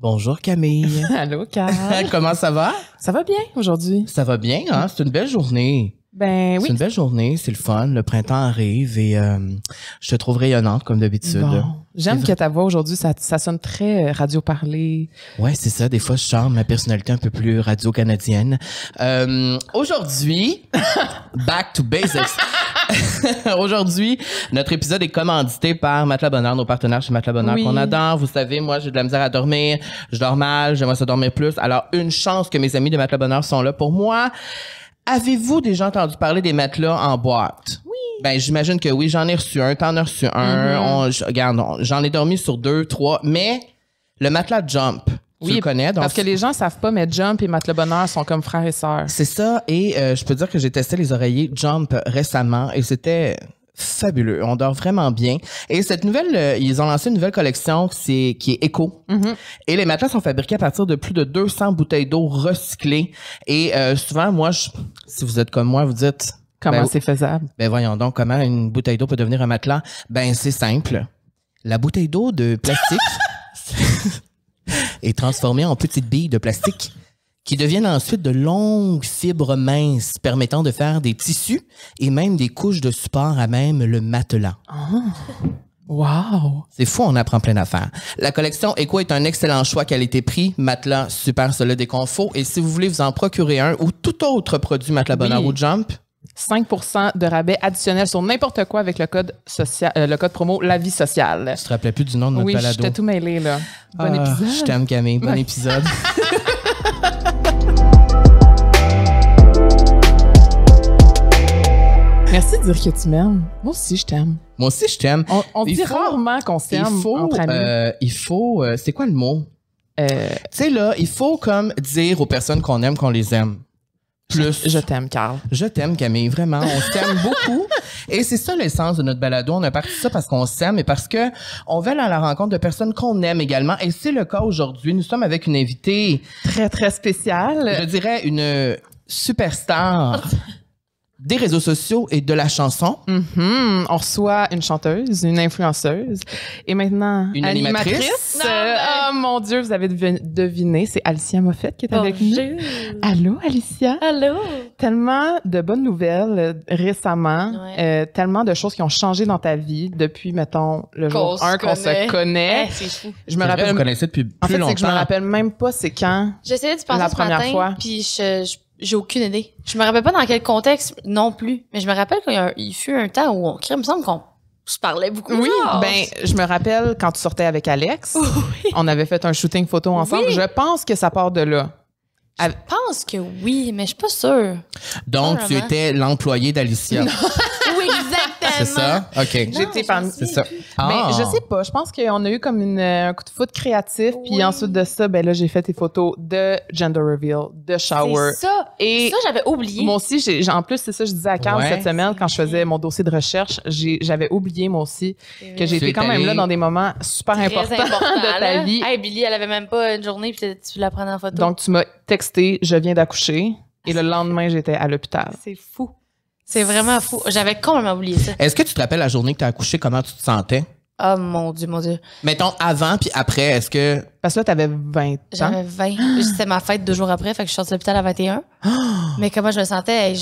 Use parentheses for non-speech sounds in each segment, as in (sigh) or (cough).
Bonjour Camille. (laughs) Allô Carl. (laughs) Comment ça va? Ça va bien aujourd'hui. Ça va bien, hein? C'est une belle journée. Ben oui. C'est une belle journée, c'est le fun. Le printemps arrive et euh, je te trouve rayonnante comme d'habitude. J'aime que ta voix aujourd'hui, ça, ça, sonne très euh, radio parlé. Ouais, c'est ça. Des fois, je charme ma personnalité un peu plus radio canadienne. Euh, aujourd'hui, (laughs) back to basics. (laughs) Aujourd'hui, notre épisode est commandité par Matelas Bonheur, nos partenaires chez Matelas Bonheur qu'on adore. Vous savez, moi, j'ai de la misère à dormir. Je dors mal, j'aimerais ça dormir plus. Alors, une chance que mes amis de Matelas Bonheur sont là pour moi. Avez-vous déjà entendu parler des matelas en boîte? Oui. Ben, j'imagine que oui, j'en ai reçu un, t'en as reçu un. Mm-hmm. regarde, j'en ai dormi sur deux, trois, mais le matelas jump oui, connais. parce que les gens savent pas, mais Jump et Matt Bonheur sont comme frères et sœurs. C'est ça. Et euh, je peux dire que j'ai testé les oreillers Jump récemment et c'était fabuleux. On dort vraiment bien. Et cette nouvelle, euh, ils ont lancé une nouvelle collection c'est, qui est éco. Mm-hmm. Et les matelas sont fabriqués à partir de plus de 200 bouteilles d'eau recyclées. Et euh, souvent, moi, je, si vous êtes comme moi, vous dites... Comment ben, c'est faisable? Ben voyons donc, comment une bouteille d'eau peut devenir un matelas? Ben c'est simple. La bouteille d'eau de plastique... (laughs) (laughs) et transformées en petites billes de plastique qui deviennent ensuite de longues fibres minces permettant de faire des tissus et même des couches de support à même le matelas. Oh. Wow! C'est fou, on apprend plein d'affaires. La collection Eco est un excellent choix été pris. Matelas super solide et confort. Et si vous voulez vous en procurer un ou tout autre produit Matelas oui. Jump, 5 de rabais additionnel sur n'importe quoi avec le code social, euh, le code promo La Vie Sociale. Tu te rappelais plus du nom de notre oui, balado? Oui, tout mêlé, là. Ah, bon épisode. Je t'aime, Camille. Bon épisode. (laughs) Merci de dire que tu m'aimes. Moi aussi, je t'aime. Moi aussi, je t'aime. On, dit rarement qu'on s'aime entre amis. Euh, il faut... Euh, c'est quoi le mot? Euh, tu sais, là, il faut comme dire aux personnes qu'on aime qu'on les aime plus. Je, t'aime, Carl. Je t'aime, Camille, vraiment. On s'aime beaucoup. (laughs) Et c'est ça l'essence de notre balado. On a parti ça parce qu'on s'aime et parce que on va aller à la rencontre de personnes qu'on aime également. Et c'est le cas aujourd'hui. Nous sommes avec une invitée. Très, très spéciale. Je dirais une superstar. (laughs) des réseaux sociaux et de la chanson. Mm On reçoit une chanteuse, une influenceuse et maintenant une animatrice. Euh, oh mon Dieu, vous avez deviné, c'est Alicia Moffett qui est avec nous. Allô, Alicia. Allô. Tellement de bonnes nouvelles euh, récemment, euh, tellement de choses qui ont changé dans ta vie depuis, mettons, le jour 1 qu'on se connaît. Eh, c'est fou. Je me rappelle. depuis Que je me rappelle même pas c'est quand. J'essayais de penser la première fois. Puis je, je j'ai aucune idée. Je me rappelle pas dans quel contexte non plus, mais je me rappelle qu'il fut un temps où on, il me semble qu'on se parlait beaucoup. Oui, ben je me rappelle quand tu sortais avec Alex, (laughs) on avait fait un shooting photo ensemble. Je pense que ça part de là. Je pense que oui, mais je suis pas sûre. Donc, tu étais l'employé d'Alicia. (laughs) C'est ça? OK. J'étais parmi. C'est ça. Mais je ah. sais pas. Je pense qu'on a eu comme une, un coup de foot créatif. Puis ensuite de ça, ben là, j'ai fait tes photos de gender reveal, de shower. C'est ça. Et ça, j'avais oublié. Moi aussi, en plus, c'est ça, je disais à Carl cette semaine quand je faisais mon dossier de recherche. J'avais oublié, moi aussi, eh que j'étais quand même là dans des moments super importants (laughs) important, de ta hein? vie. Hey, Billy, elle avait même pas une journée, puis tu la prenais en photo. Donc, tu m'as texté, je viens d'accoucher. Et le ah, lendemain, j'étais à l'hôpital. C'est fou. C'est vraiment fou. J'avais complètement oublié ça. Est-ce que tu te rappelles la journée que tu as accouché, comment tu te sentais? Oh mon Dieu, mon Dieu. Mettons avant puis après, est-ce que. Parce que là, t'avais 20 ans. J'avais 20. (gasps) C'était ma fête deux jours après, fait que je suis sortie de l'hôpital à 21. (gasps) Mais comment je me sentais,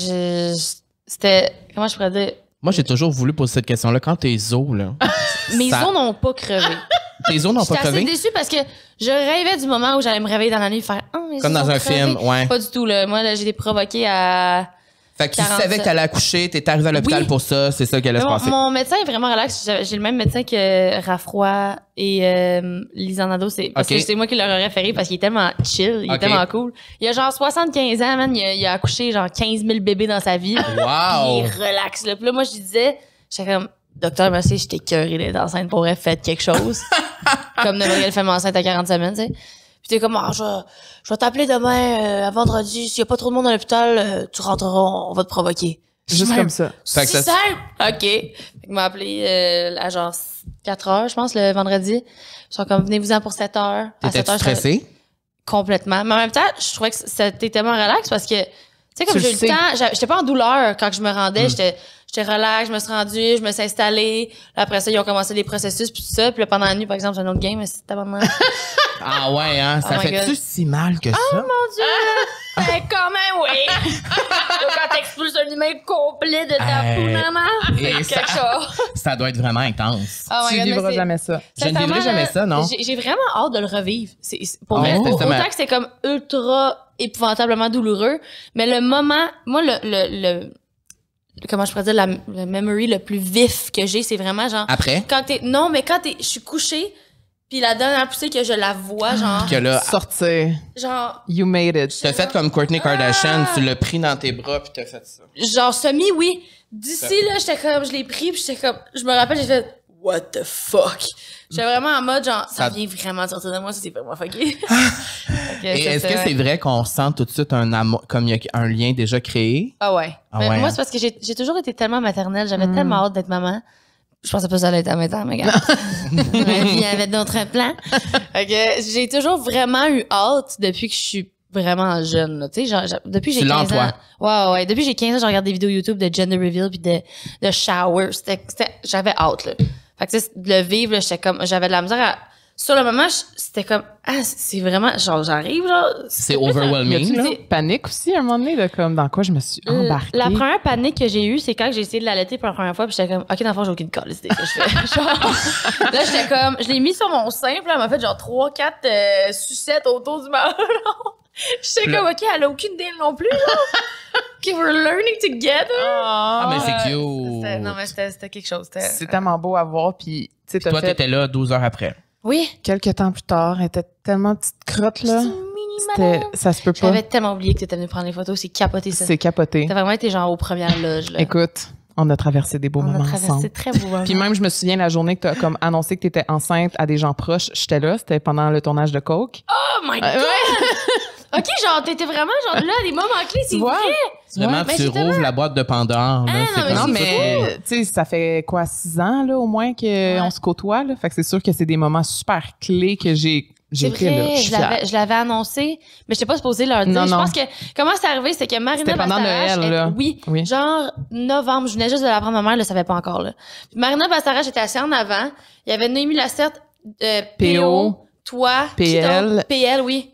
c'était. Comment je pourrais dire? Moi, j'ai toujours voulu poser cette question-là. Quand tes os, là. (laughs) Mes os n'ont pas crevé. (laughs) tes os n'ont pas crevé. J'étais assez déçue parce que je rêvais du moment où j'allais me réveiller dans la nuit faire. Ah, Comme dans un film, ouais. Pas du tout, là. Moi, là, j'ai été provoquée à fait qu'il savait qu'elle allait accoucher, t'es arrivé à l'hôpital pour ça, c'est ça qu'elle allait se passer. Mon médecin est vraiment relax. J'ai le même médecin que Raffroy et euh, Lisanado. C'est que c'est moi qui leur ai référé parce qu'il est tellement chill, il est tellement cool. Il a genre 75 ans, man. Il a, accouché genre 15 000 bébés dans sa vie. Wow! (laughs) il est relax. Là. Puis là, moi, je lui disais, j'étais comme, docteur, merci, j'étais curé d'être enceinte pour être fait quelque chose. (laughs) comme fait femme enceinte à 40 semaines, tu sais comme, ah, je, je vais t'appeler demain, à euh, vendredi. S'il y a pas trop de monde à l'hôpital, euh, tu rentreras, on, va te provoquer. Juste comme ça. C'est simple! OK. Fait il m'a appelé euh, à genre 4 heures, je pense, le vendredi. Ils sont comme, venez-vous-en pour 7 heures. T'étais stressée? Complètement. Mais en même temps, je trouvais que c'était tellement relax parce que tu sais, comme j'ai eu le temps, j'étais pas en douleur quand je me rendais, hmm. j'étais, relax, je me suis rendue, je me suis installée. Après ça, ils ont commencé les processus puis tout ça. Puis là, pendant la nuit, par exemple, j'ai un autre game, mais c'était mal ah ouais, hein? Ça oh fait-tu si mal que oh ça? Oh mon Dieu! (laughs) Ben, quand même, oui! (laughs) quand t'expulses un humain complet de ta euh, poule, maman, quelque chose. (laughs) Ça doit être vraiment intense. Oh tu ne vivras jamais ça. Je ne vivrai jamais ça, non? J'ai vraiment hâte de le revivre. C'est, pour ah autant que c'est comme ultra épouvantablement douloureux. Mais le moment, moi, le, le, le comment je pourrais dire, la, memory le plus vif que j'ai, c'est vraiment genre. Après? Quand t'es, non, mais quand t'es, je suis couchée, puis la dernière poussée que je la vois, genre. Que là, sortir. Genre. You made it. T'as fait comme Courtney Kardashian, ah! tu l'as pris dans tes bras puis t'as fait ça. Genre, semi, oui. D'ici, là, j'étais comme, je l'ai pris puis j'étais comme, je me rappelle, j'ai fait, what the fuck? J'étais vraiment en mode genre, ça, vient vraiment surtout sortir de moi, ça c'est vraiment fucké. (laughs) est-ce que c'est vrai qu'on sent tout de suite un comme il y a un lien déjà créé? Ah ouais. Ah moi, hein? c'est parce que j'ai toujours été tellement maternelle, j'avais mm. tellement hâte d'être maman. Je pensais pas que ça allait être à mes temps, mais regarde. y (laughs) (laughs) avait d'autres plans. j'ai toujours vraiment eu hâte depuis que je suis vraiment jeune. Là. Genre, depuis j'ai 15 ans. Ouais, ouais. Depuis j'ai 15 ans, je regarde des vidéos YouTube de gender reveal puis de, de shower. J'avais hâte, là. Fait que, tu sais, de le vivre, j'étais comme, j'avais de la misère à, sur le moment, c'était comme, ah, c'est vraiment, genre, j'arrive, genre. C'est overwhelming, là. Panique aussi, à un moment donné, de comme, dans quoi je me suis euh, embarquée. La première panique que j'ai eue, c'est quand j'ai essayé de l'allaiter pour la première fois, puis j'étais comme, OK, dans le j'ai aucune colle, c'était que je fais. (laughs) là, j'étais comme, je l'ai mis sur mon sein, là, elle m'a fait genre 3, 4 euh, sucettes autour du marron. (laughs) (laughs) Je sais comme, OK, elle a aucune idée non plus, là. (laughs) OK, we're learning together. ah, ah mais c'est cute. Non, mais c'était quelque chose. C'était tellement beau à voir. Puis, tu sais, toi, t'étais là 12 heures après. Oui. Quelques temps plus tard, elle était tellement petite crotte, là. C'était, ça se peut pas. J'avais tellement oublié que t'étais venue prendre les photos. C'est capoté, ça. C'est capoté. T'as vraiment été genre aux premières loges, là. Écoute on a traversé des beaux on moments a ensemble. Très beau. Puis même, je me souviens la journée que t'as comme annoncé que tu enceinte à des gens proches, j'étais là, c'était pendant le tournage de Coke. Oh my euh, god. (laughs) OK, genre, t'étais vraiment genre là, des moments clés, c'est vrai. Vraiment, ben, tu rouvres la boîte de Pandore. Ah, là, non, mais, tu sais, ça fait quoi, six ans, là, au moins, qu'on on se côtoie, là. Fait que c'est sûr que c'est des moments super clés que j'ai j'ai pris là. Je, je l'avais annoncé, mais je n'étais pas supposée leur dire. Non, non. Je pense que comment c'est arrivé, c'est que Marina Bastarache, Noël, là. oui, genre novembre, je venais juste de la l'apprendre, ma mère ne le savait pas encore. Là. Marina Bastarache était assise en avant. Il y avait Noémie Lacerte, euh, PO, toi, PL. PL, oui.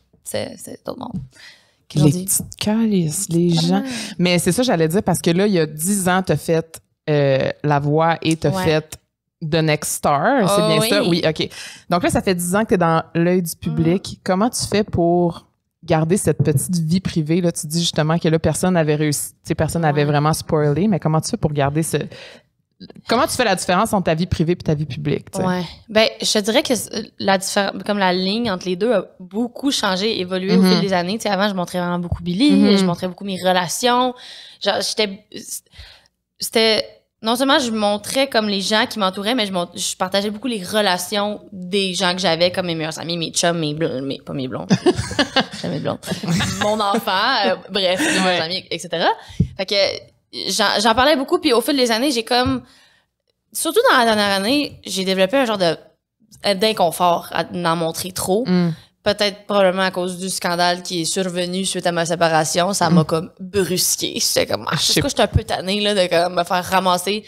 c'est tout le monde. les petites calices, les ah. gens. Mais c'est ça, j'allais dire, parce que là, il y a 10 ans, tu as fait euh, La Voix et tu as fait The Next Star. C'est ah bien ça? Oui, OK. Donc là, ça fait 10 ans que tu es dans l'œil du public. Mm. Comment tu fais pour garder cette petite vie privée là tu dis justement que là personne n'avait réussi personne n'avait vraiment spoilé mais comment tu fais pour garder ce Comment tu fais la différence entre ta vie privée et ta vie publique? Ouais. Ben, je te dirais que la comme la ligne entre les deux a beaucoup changé, évolué au fil mhm. des années. T'sais, avant, je montrais vraiment beaucoup Billy, mhm. je montrais beaucoup mes relations. J'étais. C'était. Non seulement je montrais comme les gens qui m'entouraient, mais je, je partageais beaucoup les relations des gens que j'avais, comme mes meilleurs amis, mes chums, mes blondes, pas mes blondes, (laughs) jamais blondes, mon enfant, euh, bref, mes amis, etc. Fait que j'en parlais beaucoup, puis au fil des années, j'ai comme surtout dans la dernière année, j'ai développé un genre de euh, d'inconfort à n'en montrer trop. Hmm. Peut-être probablement à cause du scandale qui est survenu suite à ma séparation, ça hmm. m'a comme brusqué. J'étais comme, ah, je sais un peu tannée là, de comme, me faire ramasser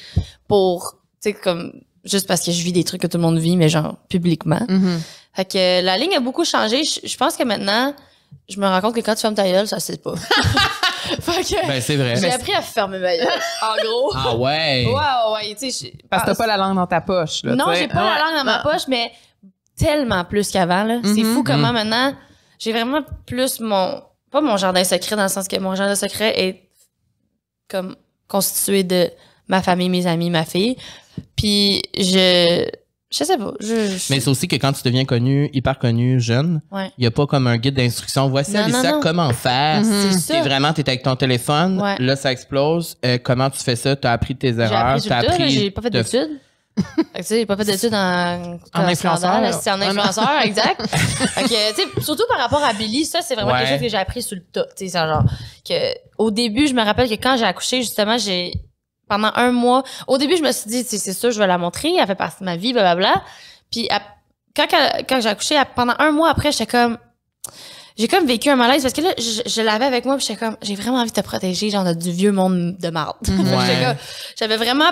pour, tu sais, comme juste parce que je vis des trucs que tout le monde vit, mais genre publiquement. Hmm. Fait que euh, la ligne a beaucoup changé. Je, pense que maintenant, je me rends compte que quand tu fermes ta gueule, ça se pas. (laughs) (laughs) ben, c'est vrai. J'ai appris à fermer ma gueule, (laughs) en gros. Ah ouais. Ouais, ouais, tu sais. Parce que t'as pas la langue dans ta poche, là. Non, j'ai pas la ah langue dans ma ah. poche, mais tellement plus qu'avant, là. c'est mm-hmm. fou comment mm-hmm. maintenant, j'ai vraiment plus mon. Pas mon jardin secret, dans le sens que mon jardin secret est comme constitué de ma famille, mes amis, ma fille. Puis je je sais pas. Je, je... Mais c'est aussi que quand tu deviens connu, hyper connu, jeune, il n'y a pas comme un guide d'instruction. Voici Alissa, comment faire. Mm C'est vraiment, tu es avec ton téléphone, là, ça explose. Euh, comment tu fais ça? Tu as appris tes erreurs. J'ai appris, J'ai pas fait d'études. (laughs) tu sais, j'ai pas fait d'études en, en influenceur. C'est en influenceur, (laughs) exact. fait tu surtout par rapport à Billy, ça, c'est vraiment quelque chose que j'ai appris sur le tas. Tu sais, genre, que, au début, je me rappelle que quand j'ai accouché, justement, j'ai pendant un mois. Au début, je me suis dit, c'est ça, je vais la montrer, elle fait partie de ma vie, blablabla. Puis quand, quand j'ai accouché, pendant un mois après, j'étais comme... J'ai comme vécu un malaise parce que là, je, l'avais avec moi, puis j'étais comme, j'ai vraiment envie de te protéger, genre, du vieux monde de marde. Mhm. (laughs) J'avais vraiment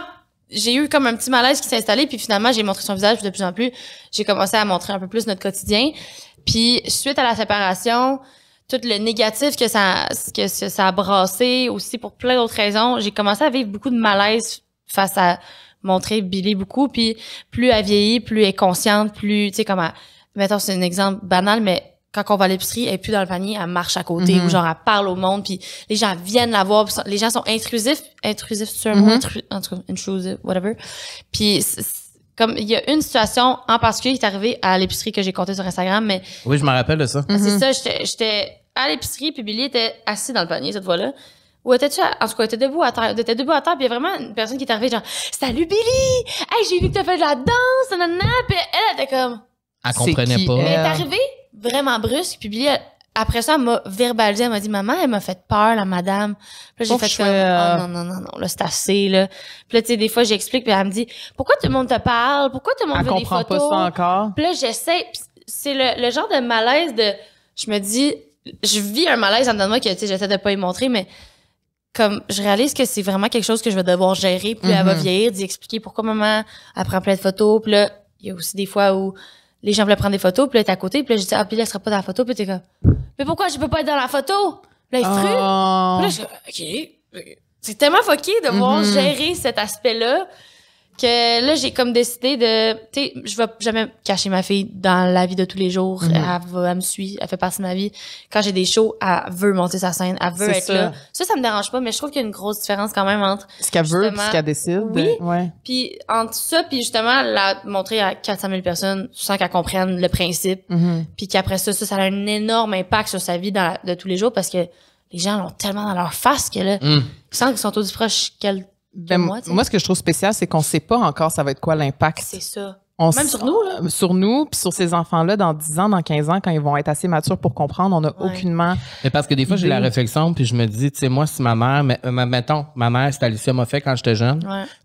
j'ai eu comme un petit malaise qui s'est installé puis finalement j'ai montré son visage de plus en plus j'ai commencé à montrer un peu plus notre quotidien puis suite à la séparation tout le négatif que ça, que, ça a brassé aussi pour plein d'autres raisons, j'ai commencé à vivre beaucoup de malaise face à montrer Billy beaucoup. Puis plus elle vieillit, plus elle est consciente, plus, tu sais, comme à... mettons, c'est un exemple banal, mais quand on va à l'épicerie, elle est plus dans le panier, elle marche à côté, mm-hmm. ou genre, elle parle au monde, puis les gens viennent la voir, les gens sont intrusifs, intrusifs, c'est un mot, mm-hmm. intrusive, whatever. Puis, comme, il y a une situation en particulier qui est arrivée à l'épicerie que j'ai compté sur Instagram, mais... Oui, je me rappelle de ça. Ah, c'est mm-hmm. ça, j'étais à l'épicerie, puis Billy était assis dans le panier cette fois-là. Ou était tu en tout cas, était debout à terre, debout à terre, puis il y a vraiment une personne qui est arrivée, genre, Salut Billy! Hey, j'ai vu que t'as fait de la danse, nanana, puis elle était comme. Elle comprenait pas. Elle est arrivée vraiment brusque, puis Billy, après ça, elle m'a verbalisé, elle m'a dit, Maman, elle m'a fait peur, la madame. Puis j'ai fait comme, oh, non, non, non, non, là, c'est assez, là. Puis là, tu sais, des fois, j'explique, puis elle me dit, Pourquoi tout le monde te parle? Pourquoi tout le monde veut des photos? Elle comprend pas ça encore. Puis là, j'essaie, c'est le genre de malaise de, je me dis, je vis un malaise en dedans de moi que j'essaie de pas y montrer, mais comme je réalise que c'est vraiment quelque chose que je vais devoir gérer, puis elle va mhm. vieillir, d'y expliquer pourquoi maman elle prend plein de photos, puis là il y a aussi des fois où les gens veulent prendre des photos, puis là à côté, puis là je dis ah puis là elle sera pas dans la photo, puis t'es comme mais pourquoi je peux pas être dans la photo, puis là il frue, puis là je oh. c'est tellement foqué de devoir mhm. gérer cet aspect là là, j'ai comme décidé de. Tu sais, je vais jamais cacher ma fille dans la vie de tous les jours. Mhm. Elle, va, me suit, elle fait partie de ma vie. Quand j'ai des shows, elle veut monter sa scène, elle veut être là. Ça, ça me dérange pas, mais je trouve qu'il y a une grosse différence quand même entre. Ce qu'elle veut et ce qu'elle décide. Oui. Euh, puis entre ça, puis justement, la montrer à 400 000 personnes sans qu'elle comprenne le principe. Mhm. Puis qu'après ça, ça, a un énorme impact sur sa vie de tous les jours parce que les gens l'ont tellement dans leur face que là, mm. ils sentent qu'ils sont aussi proches qu'elle ben, ben, moi, ce que je trouve spécial, c'est qu'on ne sait pas encore ça va être quoi l'impact. C'est ça. Même sur nous, euh, Sur nous, puis sur ces enfants-là, dans 10 ans, dans 15 ans, quand ils vont être assez matures pour comprendre, on n'a aucunement. Mais parce que des fois, j'ai la réflexion, puis je me dis, tu sais, moi, si ma mère, mais, euh, mettons, ma mère, c'est Alicia fait quand j'étais jeune.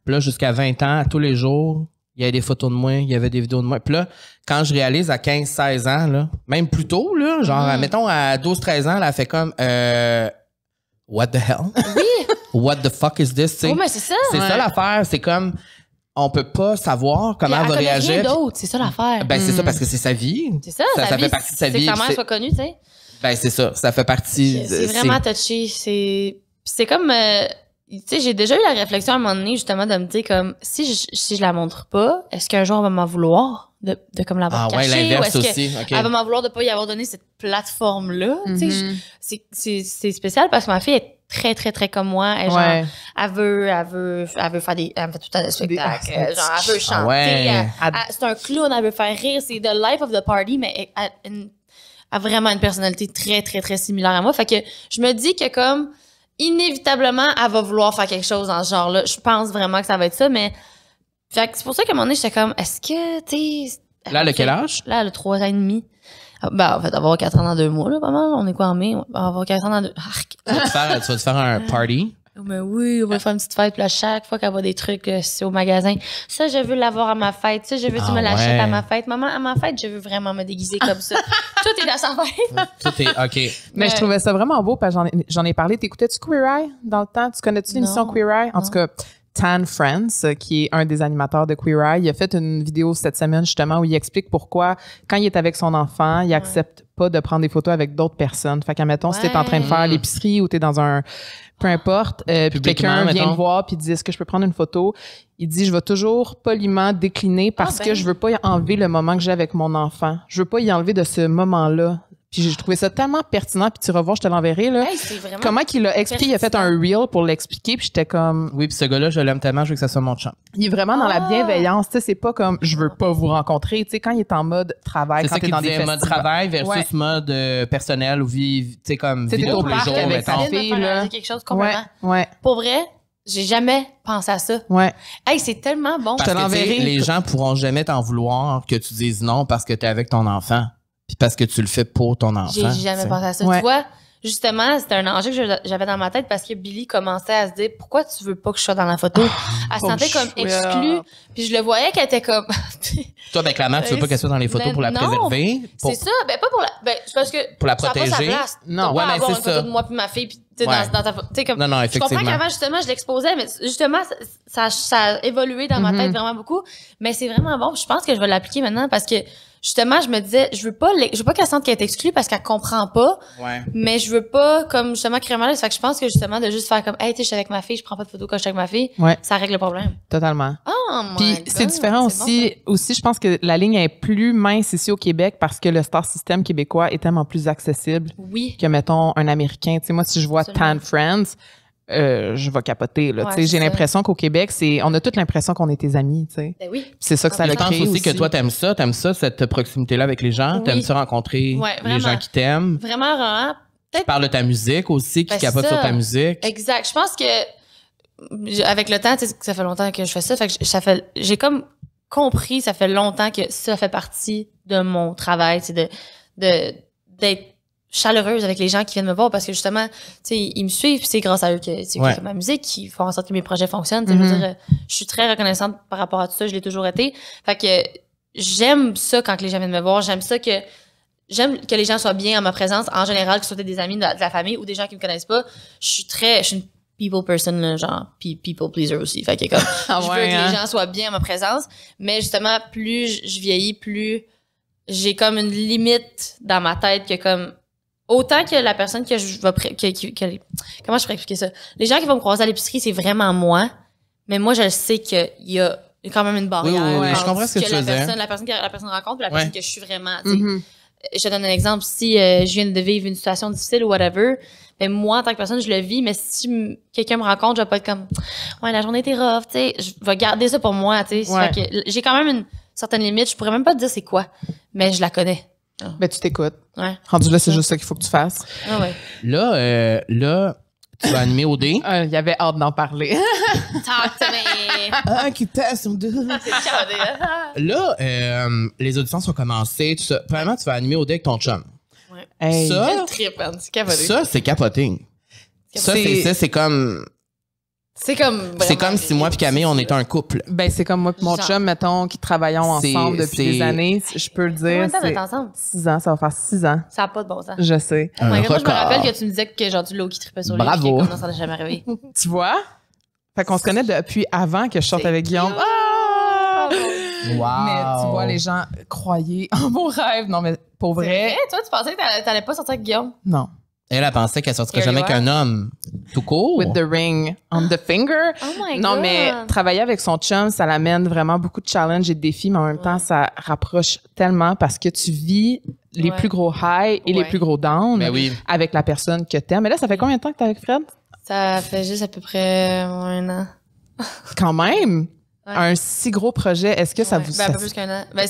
Puis là, jusqu'à 20 ans, tous les jours, il y avait des photos de moi, il y avait des vidéos de moi. Puis là, quand je réalise à 15, 16 ans, même plus tôt, genre, mm. mettons, à 12, 13 ans, elle a fait comme, euh, what the hell? Oui! What the fuck is this? Oh, c'est ça. C'est ça l'affaire. C'est comme on peut pas savoir comment elle va réagir. d'autre, c'est ça l'affaire. Ben c'est ça hmm. parce que c'est sa vie. C'est ça, ça, ça fait partie de sa vie. Que sa mère soit connue, tu sais. Ben c'est ça, ça fait partie. C'est vraiment touché. C'est c'est comme euh, tu sais j'ai déjà eu la réflexion à un moment donné justement de me dire comme si je, si la montre pas, est-ce qu'un jour elle va m'en vouloir de, de comme l'avoir ah, cachée ou est-ce que elle va m'en vouloir de pas y avoir donné cette plateforme là. Mm-hmm. c'est spécial parce que ma fille est très, très, très comme moi. Elle, genre, elle, veut, elle, veut, elle veut faire des, elle fait tout un spectacle spectacles. genre, elle veut ah chanter. c'est un clown, elle veut faire rire. C'est the life of the party, mais elle, a vraiment une personnalité très, très, très similaire à moi. Fait que je me dis que comme, inévitablement, elle va vouloir faire quelque chose dans ce genre-là. Je pense vraiment que ça va être ça, mais c'est pour ça qu'à mon moment donné, j'étais comme, est-ce que, tu Là, elle a quel âge? Là, elle a trois ans et demi. Ah, ben, en fait, avoir 4 ans dans deux mois, là, On est quoi en mai? Avoir 4 ans dans deux. (laughs) Arc. Tu vas te faire, un party? Oh, mais oui, on va faire une petite fête. Puis chaque fois qu'elle va des trucs euh, au magasin, ça, je veux l'avoir à ma fête. Ça, je veux que tu ah, me l'achètes à ma fête. Maman, à ma fête, je veux vraiment me déguiser comme ça. (laughs) Tout est dans sa fête. Tout est OK. Mais je trouvais ça vraiment beau parce que j'en ai- parlé. T'écoutais-tu Queer Eye dans le temps? Tu connais-tu l'émission Queer Eye? En tout cas, Tan Friends, euh, qui est un des animateurs de Queer Eye. Il a fait une vidéo cette semaine justement où il explique pourquoi, quand il est avec son enfant, il n'accepte pas de prendre des photos avec d'autres personnes. Fait qu'à mettons, si si t'es en train de faire l'épicerie ou es dans un peu importe, euh, puis quelqu'un vient le voir puis dit est-ce que je peux prendre une photo Il dit je vais toujours poliment décliner parce ah, que ben. je veux pas enlever le moment que j'ai avec mon enfant. Je veux pas y enlever de ce moment-là j'ai trouvé ça tellement pertinent. Puis tu revois, je te l'enverrai. Là. Comment qu'il a expliqué? Il a fait un reel pour l'expliquer. Puis j'étais comme. Oui, puis ce gars-là, je l'aime tellement, je veux que ça soit mon champ. Il est vraiment dans la ah! bienveillance. Tu c'est pas comme je veux pas vous rencontrer. Tu quand il est en mode travail, quand t'es dans des mode travail versus mode euh, personnel ou vie, tu sais, comme vie tous les jours. Avec fille, là. quelque chose complètement. Ouais, Pour vrai, j'ai jamais pensé à ça. Ouais. Hey, c'est tellement bon. Parce que Les gens pourront jamais t'en vouloir que tu dises non parce que t'es avec ton enfant parce que tu le fais pour ton enfant. J'ai jamais pensé à ça. Tu vois, justement, c'était un enjeu que j'avais dans ma tête parce que Billy commençait à se dire pourquoi tu veux pas que je sois dans la photo ah, Elle se sentait comme exclue. Puis je le voyais qu'elle était comme. (laughs) Toi, ben clairement, tu veux pas qu'elle soit dans les photos pour la ben, préserver. C'est ça, ben pas pour la. Ben, parce que. Pour la protéger. Pas sa place. Non, ouais, mais ben, c'est ça. de moi puis ma fille puis tu dans, dans, ta photo. Comme, non, non, effectivement. Je comprends qu'avant, justement, je l'exposais, mais justement, ça, ça, a évolué dans ma mm-hmm. tête vraiment beaucoup. Mais c'est vraiment bon. Je pense que je vais l'appliquer maintenant parce que justement, je me disais, je veux pas, je veux pas qu'elle sente qu'elle est exclue parce qu'elle comprend pas. Ouais. Mais je veux pas, comme justement, créer mal. Fait que je pense que justement, de juste faire comme, hey, tu je suis avec ma fille, je prends pas de photo quand je suis avec ma fille. Ça règle le problème. Totalement. Oh Puis c'est différent aussi. aussi, je pense que la ligne est plus mince ici au Québec parce que le star system québécois est tellement plus accessible. Que mettons un Américain. Tu sais, moi, si je vois Tan Friends, euh, je vais capoter. Là, j'ai l'impression qu'au Québec, c'est on a toute l'impression qu'on est tes amis. Ben c'est ça que ça le Je pense aussi, que toi, t'aimes ça, t'aimes ça, cette proximité-là avec les gens, t'aimes ça rencontrer les gens qui t'aiment. Vraiment, vraiment. Tu parles de ta musique aussi, qui ben, capote sur ta musique. Exact. Je pense que avec le temps, ça fait longtemps que je fais ça, fait que j'ai comme compris, ça fait longtemps que ça fait partie de mon travail, de d'être chaleureuse avec les gens qui viennent me voir parce que justement, tu sais, ils me suivent, c'est grâce à eux que, c'est ma musique qui font en sorte que mes projets fonctionnent. je, mm-hmm. dire, euh, je suis très reconnaissante par rapport à tout ça, je l'ai toujours été. Fait que j'aime ça quand les gens viennent me voir, j'aime ça que j'aime que les gens soient bien en ma présence en général, que ce soit des amis de la, famille ou des gens qui me connaissent pas. Je suis très, je suis une people person là, genre people pleaser aussi. Fait que comme (laughs) ah je veux que les hein? gens soient bien en ma présence, mais justement plus je vieillis, plus j'ai comme une limite dans ma tête que comme autant que la personne que je vais que, que, comment je pourrais expliquer ça les gens qui vont me croiser à l'épicerie c'est vraiment moi mais moi je sais qu'il y a quand même une barrière oui, je comprends ce que, tu la veux personne, dire. la personne que la personne rencontre la personne que je suis vraiment mm-hmm. euh, je te donne un exemple si euh, je viens de vivre une situation difficile ou whatever mais ben, moi en tant que personne je le vis mais si quelqu'un me rencontre je vais pas être comme ouais la journée était rough tu sais je vais garder ça pour moi tu sais j'ai quand même une certaine limite je pourrais même pas te dire c'est quoi mais je la connais mais ah. Ben, tu t'écoutes. Ouais. Rendu là, c'est juste ça qu'il faut que tu fasses. Ah ouais. Là, euh, là, tu vas animer au (laughs) dé. Euh, Il y avait hâte d'en parler. (laughs) Talk to me. ah, qui son deux. (laughs) Là, euh, les auditions sont commencées. Tu sais, vraiment tu vas animer au dé avec ton chum. Ouais. Hey. Ça, hein, c'est capoté. ça, c'est capoting. Ça, c'est comme c'est comme. C'est comme ben, si moi et Camille, on était un couple. Ben, c'est comme moi et mon chum, mettons, qui travaillons ensemble depuis des années. Je peux le dire. Combien de temps ensemble? Six ans, ça va faire six ans. Ça n'a pas de bon sens. Je sais. Ah, moi, je me rappelle que tu me disais que genre du l'eau qui tripait sur Bravo. lui. Bravo. ça n'a jamais arrivé. (laughs) tu vois? Fait qu'on se connaît depuis avant que je sorte avec Guillaume. Ah! Mais tu vois, les gens croyaient en mon rêve. Non, mais pour vrai. vrai. Toi, tu pensais que n'allais pas sortir avec Guillaume? Non. Elle, a pensé qu'elle sortirait jamais qu'un homme, tout court. With the ring on the finger. Oh my non, mais travailler avec son chum, ça l'amène vraiment beaucoup de challenges et de défis, mais en même temps, ça rapproche tellement parce que tu vis les plus gros highs et les plus gros downs ben avec la personne que t'aimes. Mais là, ça fait combien de temps que t'es avec Fred? Ça fait juste à peu près un an. Quand même! Un si gros projet, est-ce que ça vous... Ben, un peu plus qu'un an. Ben,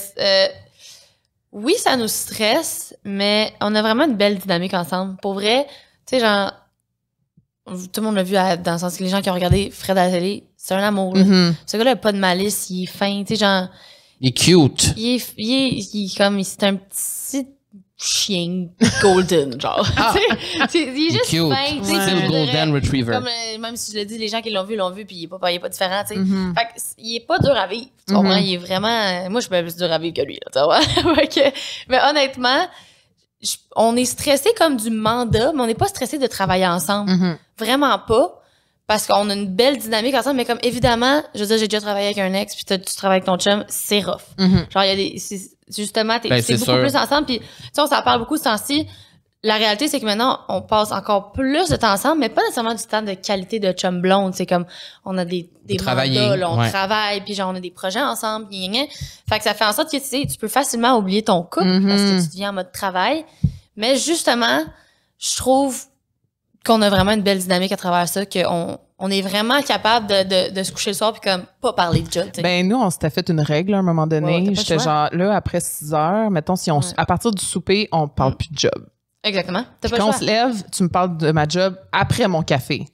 oui, ça nous stresse, mais on a vraiment une belle dynamique ensemble. Pour vrai, tu sais, genre, tout le monde l'a vu dans le sens que les gens qui ont regardé Fred à c'est un amour. Mm-hmm. Ce gars-là n'a pas de malice, il est fin, tu sais, genre. Il est cute. Il est, il est, il est comme, c'est un petit chien golden, genre. C'est ah. (laughs) il est juste cute. tu C'est le golden retriever. Euh, même si je le dis, les gens qui l'ont vu, l'ont vu, puis il n'est pas, pas différent, tu sais. Mm-hmm. Fait il n'est pas dur à vivre, mm-hmm. Il est vraiment, euh, moi, je suis pas plus dur à vivre que lui, tu vois? (laughs) mais honnêtement, on est stressé comme du mandat, mais on n'est pas stressé de travailler ensemble. Mm-hmm. Vraiment pas. Parce qu'on a une belle dynamique ensemble, mais comme évidemment, je veux dire, j'ai déjà travaillé avec un ex, puis tu travailles avec ton chum, c'est rough. Genre, il y a des, justement, t'es ben, beaucoup plus ensemble. Puis, tu sais, on s'en parle beaucoup ce temps-ci. La réalité, c'est que maintenant, on passe encore plus de temps ensemble, mais pas nécessairement du temps de qualité de chum blonde. C'est comme, on a des, des mandats, on travaille, puis genre, on a des projets ensemble, gna, gna. Fait que ça fait en sorte que, tu sais, tu peux facilement oublier ton couple mm-hmm. parce que tu deviens en mode travail. Mais justement, je trouve qu'on a vraiment une belle dynamique à travers ça, qu'on on est vraiment capable de, se coucher le soir puis comme pas parler de job. Ben nous, on s'était fait une règle à un moment donné. J'étais genre là après 6 heures, mettons si on à partir du souper, on parle mm. plus de job. Exactement. quand on se lève, tu me parles de ma job après mon café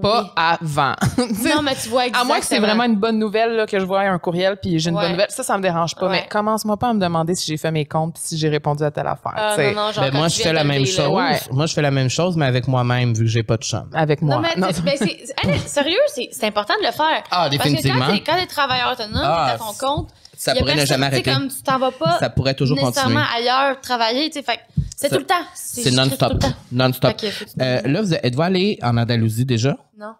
pas avant. (laughs) non, mais tu vois exactement. À moins que c'est vraiment une bonne nouvelle que je vois un courriel puis j'ai une bonne nouvelle, ça, ça me dérange pas. Mais commence-moi pas à me demander si j'ai fait mes comptes puis si j'ai répondu à telle affaire. Ah, non, non, ben, moi, je fais la même chose. Moi, je fais la même chose, mais avec moi-même, vu que j'ai pas de chambre. Avec moi. même mais, non. Ben, (laughs) sérieux, c'est, important de le faire. Ah, définitivement. Parce que quand t'es, travailleur autonome, ah, t'es ton compte, ça pourrait ne jamais arrêter. Comme tu t'en vas pas ça pourrait toujours nécessairement continuer. ailleurs travailler, tu fait c'est tout le temps. C'est non-stop. Non-stop. Euh, là, vous êtes-vous allé en Andalousie déjà? Non.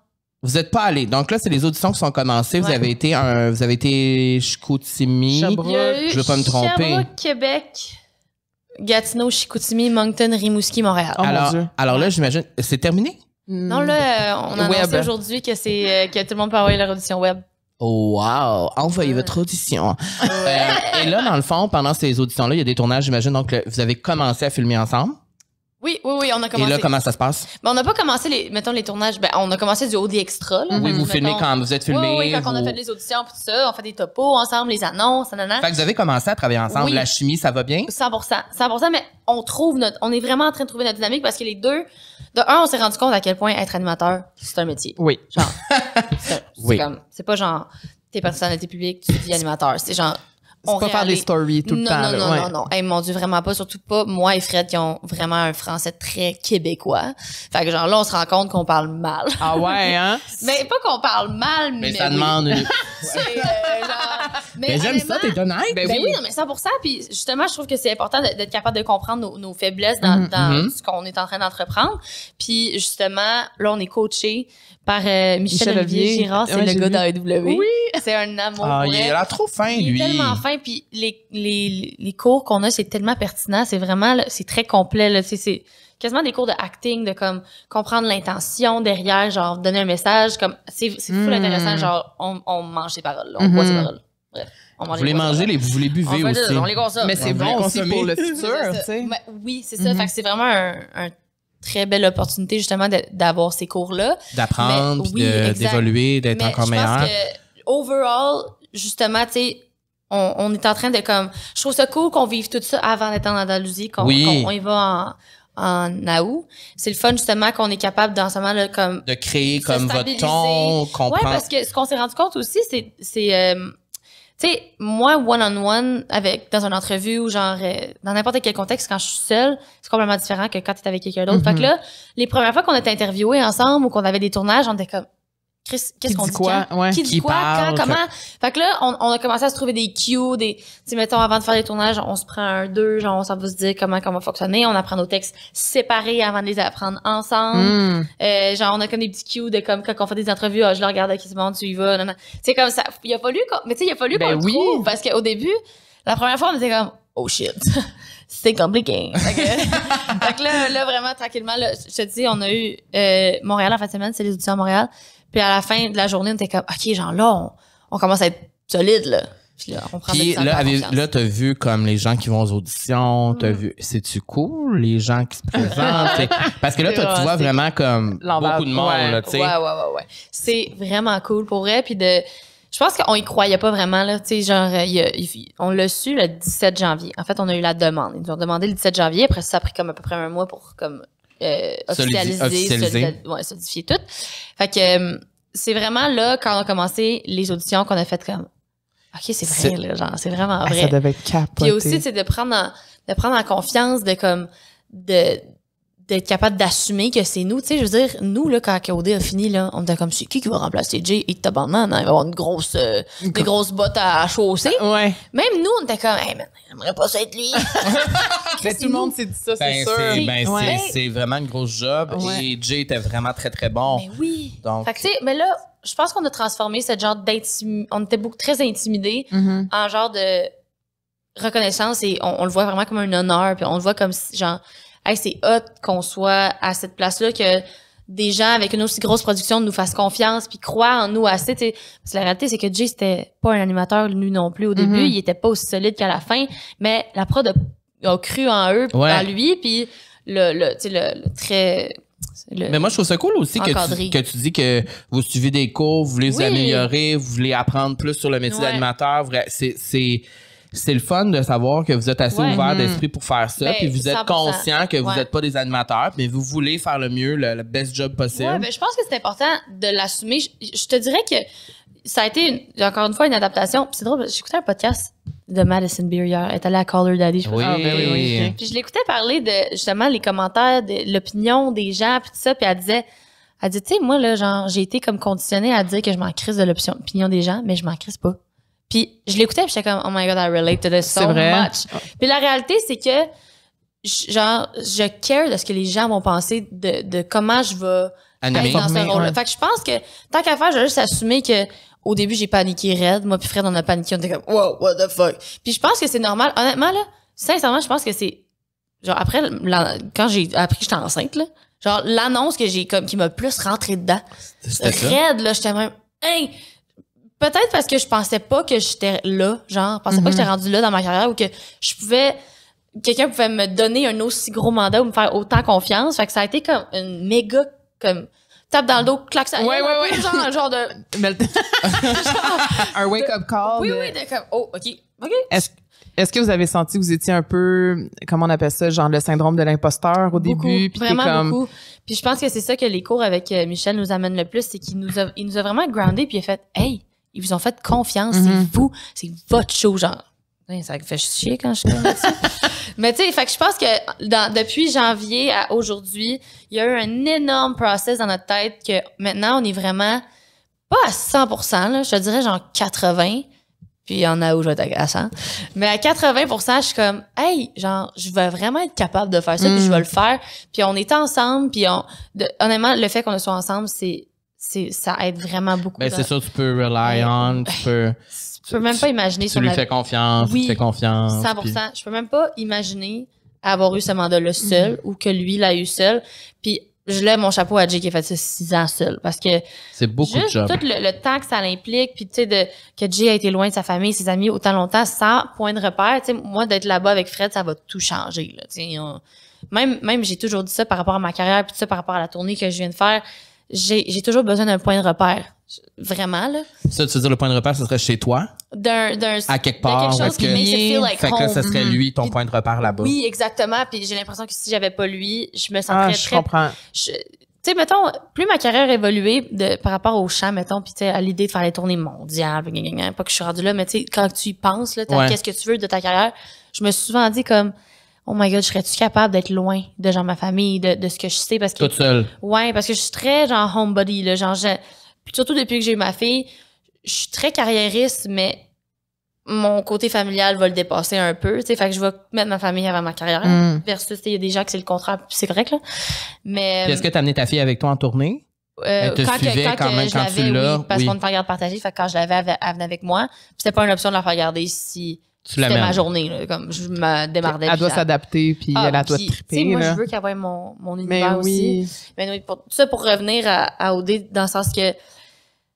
Vous n'êtes pas allé. Donc là, c'est les auditions qui sont commencées. Vous avez été un, vous avez été Chicoutimi. Je veux pas me tromper. Québec. Gatineau, Chicoutimi, Moncton, Rimouski, Montréal. Oh alors, alors là, j'imagine, c'est terminé. Non, là, euh, on a annoncé aujourd'hui que c'est euh, que tout le monde peut envoyer leur audition web. Wow! Envoyez votre audition. et là, dans le fond, pendant ces auditions-là, il y a des tournages, j'imagine. Donc, vous avez commencé à filmer ensemble. Oui, oui, oui, on a commencé. Et là, comment ça se passe? Ben, on n'a pas commencé, les, mettons, les tournages. Ben, on a commencé du haut des extras. oui, vous filmez quand vous êtes filmé. Oui, quand on a fait les auditions, tout ça, on fait des topos ensemble, les annonces, nanana. Fait que vous avez commencé à travailler ensemble. La chimie, ça va bien? 100 100 mais on trouve notre. On est vraiment en train de trouver notre dynamique parce que les deux. De un, on s'est rendu compte à quel point être animateur, c'est un métier. Oui. Genre. c'est (laughs) comme. C'est pas genre. T'es personnalité publique, tu dis animateur. C'est genre on pas faire des stories tout le temps. Non, là, non, non, non. Hey, mon Dieu, vraiment pas. Surtout pas moi et Fred qui ont vraiment un français très québécois. Fait que genre là, on se rend compte qu'on parle mal. Ah ouais, hein? (laughs) mais pas qu'on parle mal, mais. Mais ça demande une... (laughs) Euh, mais, j'aime ça, t'es honnête. Ben, ben, oui, oui non, mais 100 Puis justement, je trouve que c'est important d'être capable de comprendre nos, faiblesses dans, mm-hmm. Mm-hmm. ce qu'on est en train d'entreprendre. Puis justement, là, on est coaché par euh, Michel, Olivier Girard, c'est le gars d'AEW. Oui, c'est un amour. Ah, il a trop fin, lui. Il est tellement fin, puis les, les, les cours qu'on a, c'est tellement pertinent, c'est vraiment, c'est très complet, c'est quasiment des cours de acting, de comme comprendre l'intention derrière, genre donner un message, comme c'est c'est mmh. full intéressant, genre on, mange ses paroles, on mm-hmm. boit ses paroles vous les manger les, vous voulez buvez aussi. les Mais c'est bon aussi pour le (laughs) futur, tu Oui, c'est ça. Mm-hmm. c'est vraiment un très belle opportunité justement d'avoir ces cours-là. D'apprendre, puis d'évoluer, d'être encore meilleur. Je overall, justement, tu sais, on, est en train de comme. Je trouve ça cool qu'on vive tout ça avant d'être en Andalousie, qu'on y va en, en C'est le fun justement qu'on est capable dans ce moment-là comme. De créer comme votre ton, comprendre. Oui, parce que ce qu'on s'est rendu compte aussi, c'est. Euh, tu sais, moi, one-on-one, avec, dans une entrevue ou genre, euh, dans n'importe quel contexte, quand je suis seule, c'est complètement différent que quand t'es avec quelqu'un d'autre. Fait que mhm. là, les premières fois qu'on était interviewés ensemble ou qu'on avait des tournages, on était comme, qu'est-ce qu'on dit, quoi? qui, quoi, comment. Fait que là, on, a commencé à se trouver des cues, des, mettons, avant de faire des tournages, on se prend un, deux, genre, on s'en va se dire comment, comment fonctionner, on apprend nos textes séparés avant de les apprendre ensemble. Hmm. Euh, genre, on a comme des petits cues de comme, quand on fait des entrevues, ah, je le regarde à qui se montre, tu y vas, non, non. comme ça, il a fallu qu'on, mais tu sais, il a fallu ben qu'on oui. le parce qu'au début, la première fois, on était comme, oh shit. (laughs) c'est compliqué. fait que, (laughs) là, vraiment, tranquillement, je te dis, on a eu euh, Montréal en fin de semaine, c'est les auditions à Montréal. Puis à la fin de la journée, on était comme, OK, genre là, on, commence à être solide, là. Puis là, on prend là, t'as vu comme les gens qui vont aux auditions, t'as mm. vu, c'est-tu cool, les gens qui se présentent? (laughs) parce que là, tu vois vraiment comme beaucoup de monde, là, tu sais. Ouais, ouais, ouais, C'est vraiment cool pour vrai. Puis de, je pense qu'on y croyait pas vraiment, là, tu sais, genre, euh, on l'a su le 17 janvier. En fait, on a eu la demande. Ils nous ont demandé le 17 janvier. Après ça, ça a pris comme à peu près un mois pour comme euh, officialisé, ouais, tout. Fait que euh, c'est vraiment là, quand on a commencé les auditions, qu'on a fait comme OK, c'est vrai, là, genre, c'est vraiment ah, vrai. ça devait être Puis aussi, c'est de prendre en, de prendre en confiance, de comme, de, d'être capable d'assumer que c'est nous. Tu sais, je veux dire, nous, là, quand KOD a fini, là, on était comme, c'est qui qui va remplacer Jay et hein, Il va avoir une grosse, euh, des grosses bottes à, chausser. Ah, Même nous, on était comme, hey, j'aimerais pas ça être lui. (laughs) tout le monde s'est dit ça, c'est ben, sûr. C'est, ben, c'est, vraiment une grosse job. Et Jay était vraiment très, très bon. Mais ben oui. Fait que, tu sais, mais là, je pense qu'on a transformé ce genre d'intimidation. On était beaucoup très intimidés mm-hmm. en genre de reconnaissance et on, le voit vraiment comme un honneur. Puis on le voit comme, genre, hey, c'est hot qu'on soit à cette place-là, que des gens avec une aussi grosse production nous fassent confiance puis croient en nous assez. la réalité, c'est que Jay, c'était pas un animateur lui non plus au début. Mm-hmm. Il était pas aussi solide qu'à la fin, mais la prod a, cru en eux, puis en lui, puis le, le, très mais moi, je trouve ça cool aussi que tu, dis que vous suivez des cours, vous voulez vous améliorer, vous voulez apprendre plus sur le métier d'animateur. C'est c'est le fun de savoir que vous êtes assez ouvert mm. d'esprit pour faire ça, ben, puis vous êtes conscient que vous n'êtes pas des animateurs, mais vous voulez faire le mieux, le, best job possible. Ouais, ben, je pense que c'est important de l'assumer. Je, te dirais que ça a été, encore une fois, une adaptation. C'est drôle, j'écoutais un podcast de Madison Beer Elle est allée à Caller Daddy, je oui. Ah, ben oui, oui. Puis je l'écoutais parler de, justement, les commentaires, de l'opinion des gens, puis tout ça, puis elle disait... Elle dit, tu sais, moi, là, genre, j'ai été comme conditionnée à dire que je m'en crise de l'opinion des gens, mais je m'en crise pas. Puis je l'écoutais, puis j'étais comme, oh my god, I relate to this so much. Puis la réalité, c'est que, genre, je care de ce que les gens vont penser de, de comment je vais aller dans ce rôle-là. Fait que je pense que, tant qu'à faire, je vais juste assumer que, au début, j'ai paniqué raide. Moi, puis Fred, on a paniqué. On était comme, wow, what the fuck. Puis je pense que c'est normal. Honnêtement, là, sincèrement, je pense que c'est, genre, après, quand j'ai appris que j'étais enceinte, là, genre, l'annonce que j'ai, comme, qui m'a plus rentré dedans. raide, là, j'étais même, hey! Peut-être parce que je pensais pas que j'étais là, genre, je pensais pas que j'étais mhm. rendu là dans ma carrière ou que je pouvais quelqu'un pouvait me donner un aussi gros mandat ou me faire autant confiance. Fait que ça a été comme une méga comme tape dans le dos, claque ça. Genre, genre de. (laughs) (laughs) un wake-up call. Oui, oui, oh, OK. OK. Est-ce que vous avez senti que vous étiez un peu, comment on appelle ça, genre le syndrome de l'imposteur au début? Puis vraiment comme... beaucoup. Puis je pense que c'est ça que les cours avec euh, Michel nous amènent le plus, c'est qu'il nous, nous a vraiment groundé puis il a fait, hey, ils vous ont fait confiance, c'est mhm. vous, c'est votre show, genre. Hein, ça fait chier quand je suis (laughs) Mais tu sais, fait que je pense que depuis janvier à aujourd'hui, il y a eu un énorme process dans notre tête que maintenant, on est vraiment pas à 100%, là, je dirais genre 80, puis il y en a où je vais à 100. Mais à 80%, je suis comme, hey, genre, je vais vraiment être capable de faire ça, puis je vais mhm. le faire. Puis on est ensemble, puis on, honnêtement, le fait qu'on soit ensemble, c'est ça aide vraiment beaucoup. Mais ben, c'est ça tu peux rely on, tu peux. Je peux même pas imaginer. Tu lui fais confiance, tu tu fais confiance. 100%. Je peux même pas imaginer avoir eu ce mandat-là seul mhm. ou que lui l'a eu seul. Puis je lève mon chapeau à Jay qui a fait ça six ans seul parce que c'est beaucoup de job. tout le, temps que ça l'implique puis tu sais de que Jay a été loin de sa famille ses amis autant longtemps sans point de repère tu sais moi d'être là-bas avec Fred ça va tout changer même même j'ai toujours dit ça par rapport à ma carrière puis ça par rapport à la tournée que je viens de faire j'ai toujours besoin d'un point de repère. Vraiment, là. Ça, tu veux dire, le point de repère, ce serait chez toi? D'un. À quelque part. Quelque chose fait que serait mm-hmm. lui, ton point de repère là-bas. Oui, exactement. Puis j'ai l'impression que si j'avais pas lui, je me ah, sentirais je Comprends. tu sais, mettons, plus ma carrière évoluait de, par rapport au chant, mettons, puis à l'idée de faire les tournées mondiales, pas que je suis rendue là, mais tu sais, quand tu y penses, là, qu'est-ce que tu veux de ta carrière, je me suis souvent dit comme, oh my god, serais-tu capable d'être loin de genre ma famille, de, ce que je sais parce que. Toute seule. Ouais, parce que je suis très genre homebody, là, genre je, surtout depuis que j'ai eu ma fille, je suis très carriériste, mais mon côté familial va le dépasser un peu, tu sais, fait que je vais mettre ma famille avant ma carrière. Mm. Versus, il y a des gens que c'est le contraire, c'est correct là. Mais. Est-ce que tu as amené ta fille avec toi en tournée? Euh, quand, suivait quand, même quand Oui, parce qu'on ne fait pas partagée, fait quand je l'avais, elle venait avec moi. C'était pas une option de la faire garder si c'est C'était ma journée, là, comme je me démarrais. Elle doit s'adapter, puis ah, elle a doit triper. Moi, je veux qu'elle voie mon, univers Mais oui. aussi. Mais oui, tout ça pour revenir à, à dans le sens que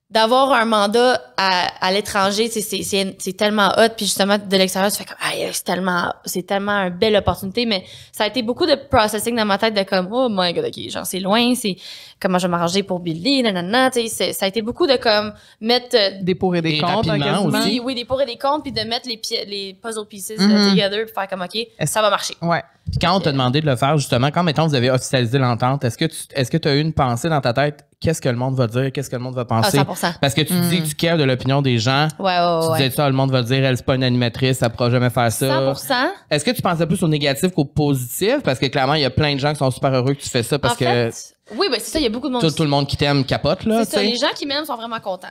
d'avoir un mandat à, à l'étranger, c'est tellement hot. Puis justement, de l'extérieur, tu fais comme, c'est tellement, c'est tellement une belle opportunité. Mais ça a été beaucoup de processing dans ma tête de comme, oh my god, ok, genre, c'est loin, c'est, comment je vais m'arranger pour Billy, nanana, ça a été beaucoup de comme mettre euh, des pour et des, comptes, aussi. oui, des pour et des comptes, puis de mettre les, les puzzle pieces euh, mm-hmm. together, puis faire comme ok, ça va marcher. Ouais. quand on t'a euh, demandé de le faire, justement, quand, mettons, vous avez officialisé l'entente, est-ce que tu est-ce que tu as eu une pensée dans ta tête? Qu'est-ce que le monde va dire? Qu'est-ce que le monde va penser? 100%. Ah, parce que tu dis que mm-hmm. tu cares de l'opinion des gens. Ouais, ouais, tu disais ça, ah, le monde va dire, elle, c'est pas une animatrice, elle pourra jamais faire ça. 100%. Est-ce que tu pensais plus au négatif qu'au positif? Parce que clairement, il y a plein de gens qui sont super heureux que tu fais ça parce que. Oui, ben c'est ça, il y a beaucoup de monde. Tout, le monde qui t'aime capote, là. C'est ça, les gens qui m'aiment sont vraiment contents.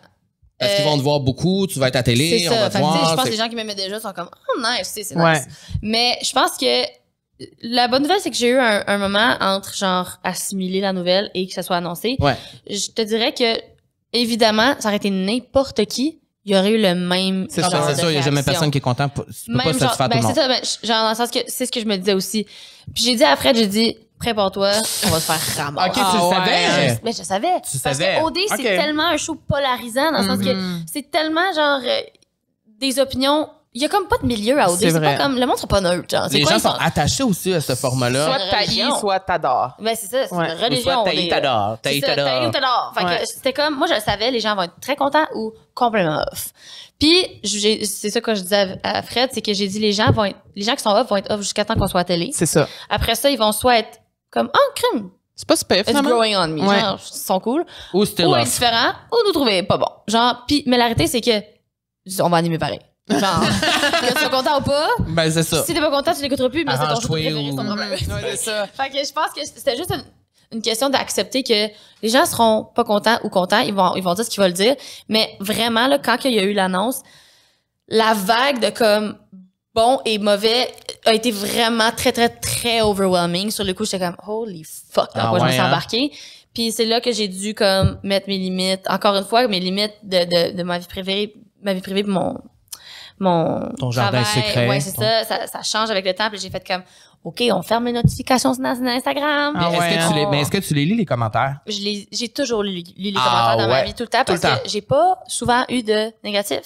Parce qu'ils vont te euh, voir beaucoup, tu vas être à télé, on va te voir. Je pense que les gens qui m'aimaient déjà sont comme Oh nice, c'est nice. Mais je pense que la bonne nouvelle, c'est que j'ai eu un, moment entre genre assimiler la nouvelle et que ça soit annoncé. Ouais. Je te dirais que évidemment, ça aurait été n'importe qui. Il y aurait eu le même. C'est ça, c'est ça, Il n'y a jamais personne qui est content. Tu peux pas satisfaire genre, tout le ben, monde. C'est ça, ben, genre dans le sens que c'est ce que je me disais aussi. Puis j'ai dit à Fred, j'ai dit, prépare-toi, on va te faire ramasser. Ok, tu ah, le savais? Je- mais je savais. Tu Parce savais. que OD, c'est tellement un show polarisant, dans le sens que mm-hmm. c'est tellement genre euh, des opinions. Il y a comme pas de milieu à OD. C'est Le monde sont pas neutre, Les gens sont attachés aussi à ce format-là. Soit taillis, soit t'adores. Ben, c'est ça, c'est une religion. soit t'haïs, t'adore. t'adores. T'haïs, C'est t'adores. Fait c'était comme, moi, je le savais, les gens vont être très contents ou complètement off. Puis, c'est ça que je disais à Fred, c'est que j'ai dit, les gens vont les gens qui sont off vont être off jusqu'à temps qu'on soit à télé. C'est ça. Après ça, ils vont soit être comme oh, crime! C'est pas super, finalement. It's growing on me. Genre, ils sont cool. Ou c'était Ou ou nous trouver pas bon. Genre, pis, mais la réalité, c'est que on va animer pareil. Genre, (laughs) que tu sois content ou pas. Ben, c'est ça. Si t'es pas content, tu l'écouteras plus, mais c'est ton truc. (laughs) fait que je pense que c'était juste une question d'accepter que les gens seront pas contents ou contents, ils vont, ils vont dire ce qu'ils veulent dire. Mais vraiment, là, quand il y a eu l'annonce, la vague de comme, bon et mauvais a été vraiment très, très, très overwhelming. Sur le coup, j'étais comme, holy fuck, dans ah quoi je me suis hein? embarquée. Puis c'est là que j'ai dû comme mettre mes limites, encore une fois, mes limites de, de, de ma vie privée, ma vie privée, mon mon ton jardin secret. Ouais, c'est ça, ça, change avec le temps. Puis j'ai fait comme, OK, on ferme les notifications sur Instagram. Ah est-ce, que tu hein? mais est-ce que tu les lis, les commentaires? Je les, j'ai toujours lu, les ah commentaires dans ma vie tout le temps parce que j'ai pas souvent eu de négatif.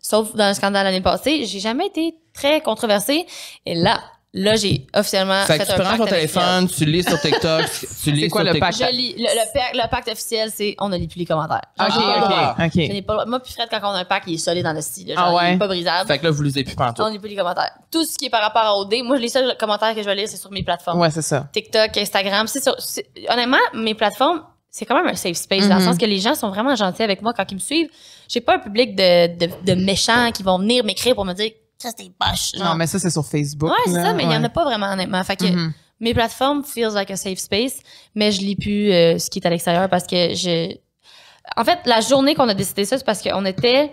Sauf dans le scandale l'année passée, j'ai jamais été très controversé. Et là, Là, j'ai officiellement fait, fait que tu prends ton téléphone, tu lis sur TikTok, (laughs) tu lis quoi, sur le pacte? le, le, pacte officiel, c'est on ne lit plus les commentaires. Genre, ah, OK, OK, n'ai Pas, moi, puis Fred, quand on a un pacte, il est solide dans le style. Genre, ah ouais? Il n'est pas brisable. Fait que là, vous lisez plus partout. On ne lit plus les commentaires. Tout ce qui est par rapport à OD, moi, les seuls commentaires que je vais lire, c'est sur mes plateformes. Ouais, c'est ça. TikTok, Instagram. C'est sur, honnêtement, mes plateformes, c'est quand même un safe space, dans le mhm. sens que les gens sont vraiment gentils avec moi quand ils me suivent. J'ai pas un public de, de, de méchants qui vont venir m'écrire pour me dire ça Non, mais ça c'est sur Facebook. Ouais, c'est ça, mais il n'y en a pas vraiment honnêtement. Fait que mm-hmm. mes plateformes feels like a safe space, mais je lis plus euh, ce qui est à l'extérieur parce que je. En fait, la journée qu'on a décidé ça, c'est parce qu'on était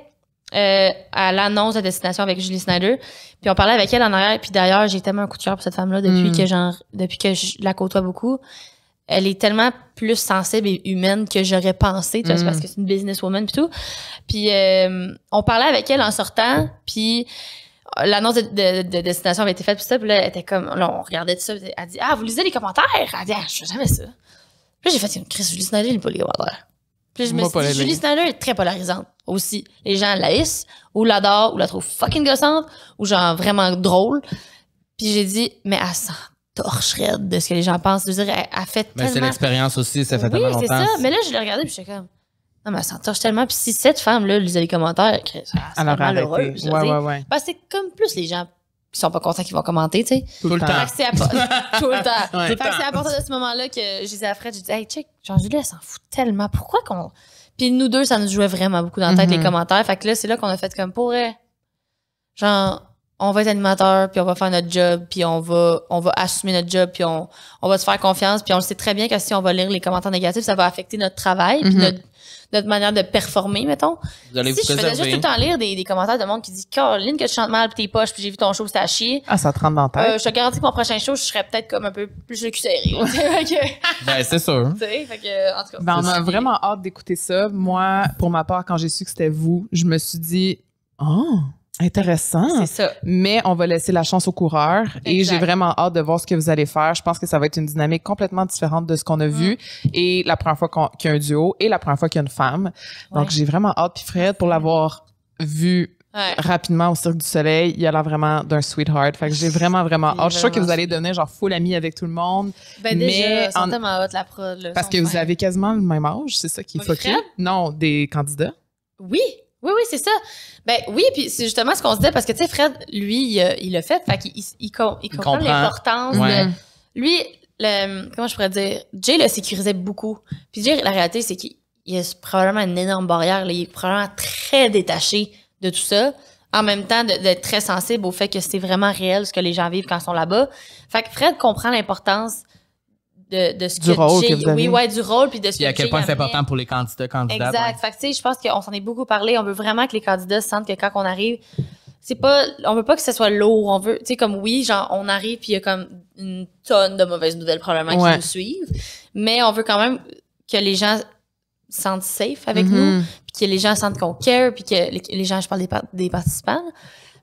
euh, à l'annonce de destination avec Julie Snyder, puis on parlait avec elle en arrière. Puis d'ailleurs, j'ai tellement un coup de cœur pour cette femme-là depuis mm. que genre, depuis que je la côtoie beaucoup elle est tellement plus sensible et humaine que j'aurais pensé, tu vois, parce mm. que c'est une businesswoman puis tout. Puis euh, on parlait avec elle en sortant, puis l'annonce de, destination avait été faite, puis ça, puis là, elle était comme, là, on regardait tout ça, elle elle dit, ah, vous lisez les commentaires? Elle dit, ah, je fais jamais ça. Puis là, j'ai fait une crise, Julie Snyder, il pas les commentaires. Puis je me suis dit, Julie Snyder est très polarisante aussi. Les gens la ou l'adorent, ou la trouvent fucking gossante, ou genre vraiment drôle. Puis j'ai dit, mais elle s'en torche raide de ce que les gens pensent. Je veux dire, elle, elle fait mais c'est l'expérience aussi, ça fait tellement longtemps. c'est ça. Mais là, je l'ai regardé puis j'étais comme... Non, mais elle touche tellement. Puis si cette femme-là lisait les commentaires, elle serait malheureuse. Ouais, ouais, ouais. que c'est comme plus les gens qui sont pas contents qui vont commenter, tu sais. Tout, le temps. (laughs) Tout le temps. fait que c'est à partir de ce moment-là que je disais à Fred, je disais, hey, check, Jean-Julie, elle s'en fout tellement. Pourquoi qu'on. Puis nous deux, ça nous jouait vraiment beaucoup dans la tête, les mm-hmm. commentaires. Fait que là, c'est là qu'on a fait comme pour. Genre, on va être animateur, puis on va faire notre job, puis on va, on va assumer notre job, puis on, on va se faire confiance, puis on sait très bien que si on va lire les commentaires négatifs, ça va affecter notre travail, puis mm-hmm. notre notre manière de performer, mettons. Vous allez si je faisais juste tout le temps lire des, des commentaires de monde qui dit Caroline, que tu chantes mal, puis tes poches, puis j'ai vu ton show, c'était à chier. Ah, ça te rentre dans ta tête. Euh, je te garantis que mon prochain show, je serais peut-être comme un peu plus le cul serré. ben, c'est sûr. Fait que, en tout cas, ben, on a vraiment hâte d'écouter ça. Moi, pour ma part, quand j'ai su que c'était vous, je me suis dit Oh! Intéressant. C'est ça. Mais on va laisser la chance aux coureurs et j'ai vraiment hâte de voir ce que vous allez faire. Je pense que ça va être une dynamique complètement différente de ce qu'on a vu mm. et la première fois qu'il y a un duo et la première fois qu'il y a une femme. Donc j'ai vraiment hâte. Puis Fred, pour l'avoir vu rapidement au Cirque du Soleil, il a l'air vraiment d'un sweetheart. Fait que j'ai vraiment, vraiment hâte. je suis sûre que vous allez donner genre full ami avec tout le monde. Ben, mais déjà, tellement hâte, la Parce que vous avez quasiment le même âge, c'est ça qui est Non, des candidats. Oui. Oui, oui, c'est ça. Ben oui, puis c'est justement ce qu'on se dit, parce que, tu sais, Fred, lui, il, le fait, fait qu'il il, comprend, l'importance Lui, comment je pourrais dire, Jay le sécurisait beaucoup. Puis Jay, la réalité, c'est qu'il y a probablement une énorme barrière, il est probablement très détaché de tout ça. En même temps, d'être très sensible au fait que c'est vraiment réel ce que les gens vivent quand ils sont là-bas. Fait que Fred comprend l'importance du rôle que Oui, du rôle puis de ce à quel point c'est important pour les candidats, candidats. Exact. Fait je pense qu'on s'en est beaucoup parlé. On veut vraiment que les candidats sentent que quand on arrive, c'est pas, on veut pas que ce soit lourd. On veut, tu sais, comme oui, genre, on arrive puis il y a comme une tonne de mauvaises nouvelles probablement qui nous suivent. Mais on veut quand même que les gens sentent safe avec mm-hmm. nous, puis que les gens sentent qu'on care, puis que les, gens, je parle des, des participants.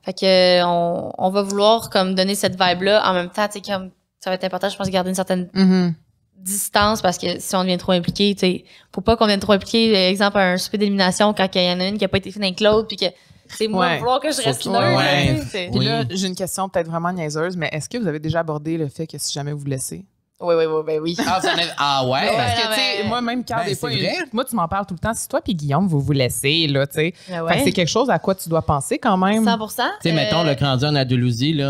Fait que on, on, va vouloir comme donner cette vibe là en même temps, tu sais comme ça va être important, je pense, de garder une certaine mm-hmm. distance parce que si on devient trop impliqué, tu sais, faut pas qu'on devienne trop impliqué. Exemple, un souper d'élimination quand il y en a une qui a pas été faite avec l'autre puis que c'est moi ouais. vouloir que je reste neutre. Là, là j'ai une question peut-être vraiment niaiseuse, mais est-ce que vous avez déjà abordé le fait que si jamais vous vous laissez, oui, oui, oui, ben oui. Ah, ça ah ouais? Parce que, tu sais, moi, même quand ben, des fois, vrai? moi, tu m'en parles tout le temps. Si toi puis Guillaume, vous vous laissez, là, tu sais. Ben c'est quelque chose à quoi tu dois penser quand même. 100 Tu sais, euh... mettons, le grand à là,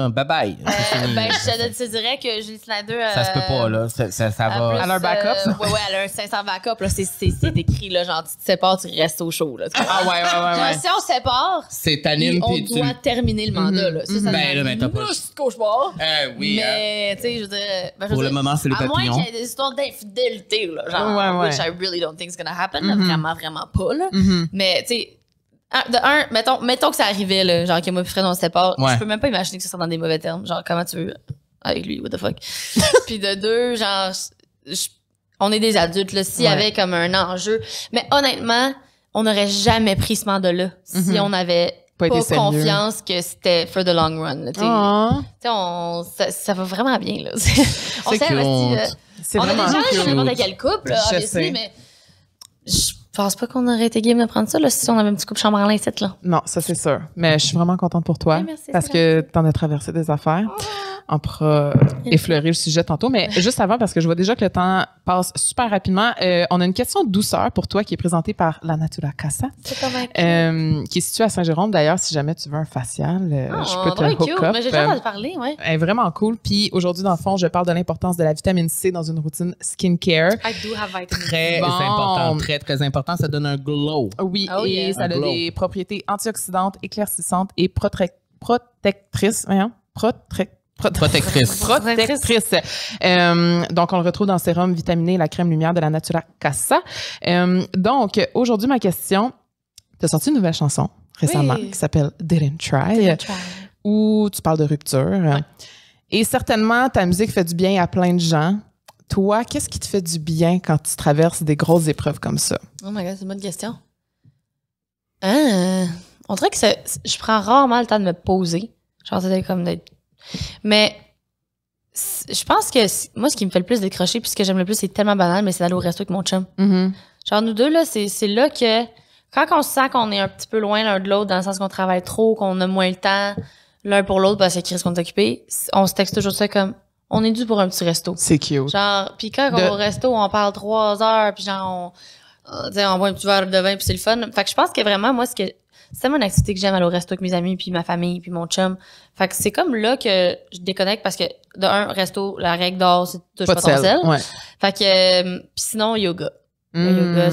bye-bye. Euh, ben, je te, dirais que Julie Snyder. Euh, ça se peut pas, là. Ça, ça, euh, va. à elle a un backup. Oui, euh, oui, elle a un 500 backup, là. C'est écrit, là, genre, tu te sépares, tu restes au chaud, là. Ah ouais, ouais, ouais. ouais. si on sépare, c'est anime, on tu... doit terminer le mandat, mhm, là. Ça, ça mhm. ben, là, mais t'as pas. cauchemar. oui. Mais, tu sais, je veux dire. Ben, pour le moment, à papillon. À moins qu'il y ait des histoires d'infidélité, là, genre, which I really don't think is gonna happen, mm vraiment, vraiment pas, là. Mm-hmm. Mais, tu sais, de un, mettons, mettons que ça arrivait, là, genre, que moi et Fred, on se sépare. Je peux même pas imaginer que ce soit dans des mauvais termes. Genre, comment tu veux avec lui, what the fuck. (laughs) Puis de deux, genre, on est des adultes, là, s'il y avait comme un enjeu. Mais honnêtement, on n'aurait jamais pris ce mandat-là si mm-hmm. on avait pas, confiance que c'était for the long run. Ah. ça, va vraiment bien. Là. (laughs) on s'est investi. Euh, on a déjà à quel couple, mais je pense pas qu'on aurait été game de prendre ça si on avait un petit couple chambre à lincette. Non, ça c'est sûr. Mais je suis vraiment contente pour toi. parce que tu en as traversé des affaires. Oh on pourra euh, effleurer le sujet tantôt. Mais juste avant, parce que je vois déjà que le temps passe super rapidement, euh, on a une question de douceur pour toi qui est présentée par la Natura Casa, euh, qui est située à Saint-Jérôme. D'ailleurs, si jamais tu veux un facial, ah, je peux te hook j'ai parler, est vraiment cool. Puis aujourd'hui, dans le fond, je parle de l'importance de la vitamine C dans une routine skincare. I Très important, très, très important. Ça donne un glow. Oui, oh, et ça a des propriétés antioxydantes, éclaircissantes et protectrices. protectrices Protectrice. Protectrice. Euh, donc, on le retrouve dans sérum vitaminé, la crème lumière de la Natura Casa. Euh, donc, aujourd'hui, ma question, tu as sorti une nouvelle chanson récemment qui s'appelle Didn't euh, Try, où tu parles de rupture. Et certainement, ta musique fait du bien à plein de gens. Toi, qu'est-ce qui te fait du bien quand tu traverses des grosses épreuves comme ça? Oh my God, c'est une bonne question. on dirait que je prends rarement le temps de me poser. Genre, c'était comme d'être mais je pense que moi, ce qui me fait le plus décrocher, puis ce que j'aime le plus, c'est tellement banal, mais c'est d'aller au resto avec mon chum. Mm-hmm. Genre, nous deux, là, c'est là que quand on sent qu'on est un petit peu loin l'un de l'autre, dans le sens qu'on travaille trop, qu'on a moins le temps l'un pour l'autre, parce ben, c'est qu'on est occupé, on se texte toujours ça comme on est dû pour un petit resto. C'est cute. Genre, puis quand on va au resto, on parle trois heures, puis genre, on, on boit un petit verre de vin, puis c'est le fun. Fait que je pense que vraiment, moi, ce que c'est mon une activité que j'aime aller au resto avec mes amis, puis ma famille, puis mon chum. Fait que c'est comme là que je déconnecte parce que, de un, resto, la règle d'or, c'est touche pas, pas ton sel. Fait que, euh, puis sinon, yoga. Hmm. yoga,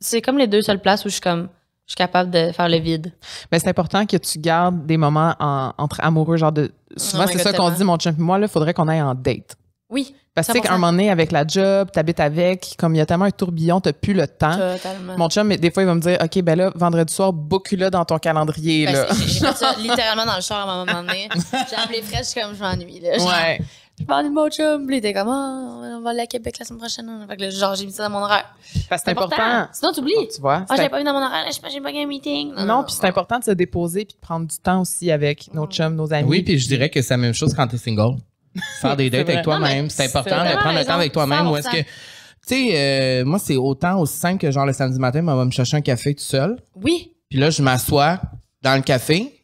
c'est, comme les deux seules places où je suis comme, je suis capable de faire le vide. Mais c'est important que tu gardes des moments entre amoureux, genre de. Oh souvent, c'est ça qu'on dit, mon chum moi, il faudrait qu'on aille en date. Oui. Parce que tu qu'à un moment donné, avec la job, t'habites avec, comme il y a tellement un tourbillon, t'as plus le temps. Totalement. Mon chum, des fois, il va me dire OK, ben là, vendredi soir, boucle là dans ton calendrier. Ben, là. J'ai ça (laughs) littéralement dans le char à un moment donné. J'ai appelé fraîche je suis comme je m'ennuie. Là. ouais. Je parlais de mon chum, il était comme oh, on va aller à Québec la semaine prochaine. Fait que genre, j'ai mis ça dans mon horaire. Parce que c'est important. Sinon, t'oublies. tu vois. Ah, oh, j'avais pas mis dans mon horaire, je j'ai pas eu un meeting. Non, puis c'est important de se déposer puis de prendre du temps aussi avec nos mm. chums, nos amis. Oui, puis je dirais que c'est la même chose quand t'es single. Faire des (laughs) dates avec toi-même. C'est important de prendre le temps avec toi-même. Ou est-ce que. Tu sais, euh, moi, c'est autant aussi simple que genre le samedi matin, on va me chercher un café tout seul. Oui. Puis là, je m'assois dans le café.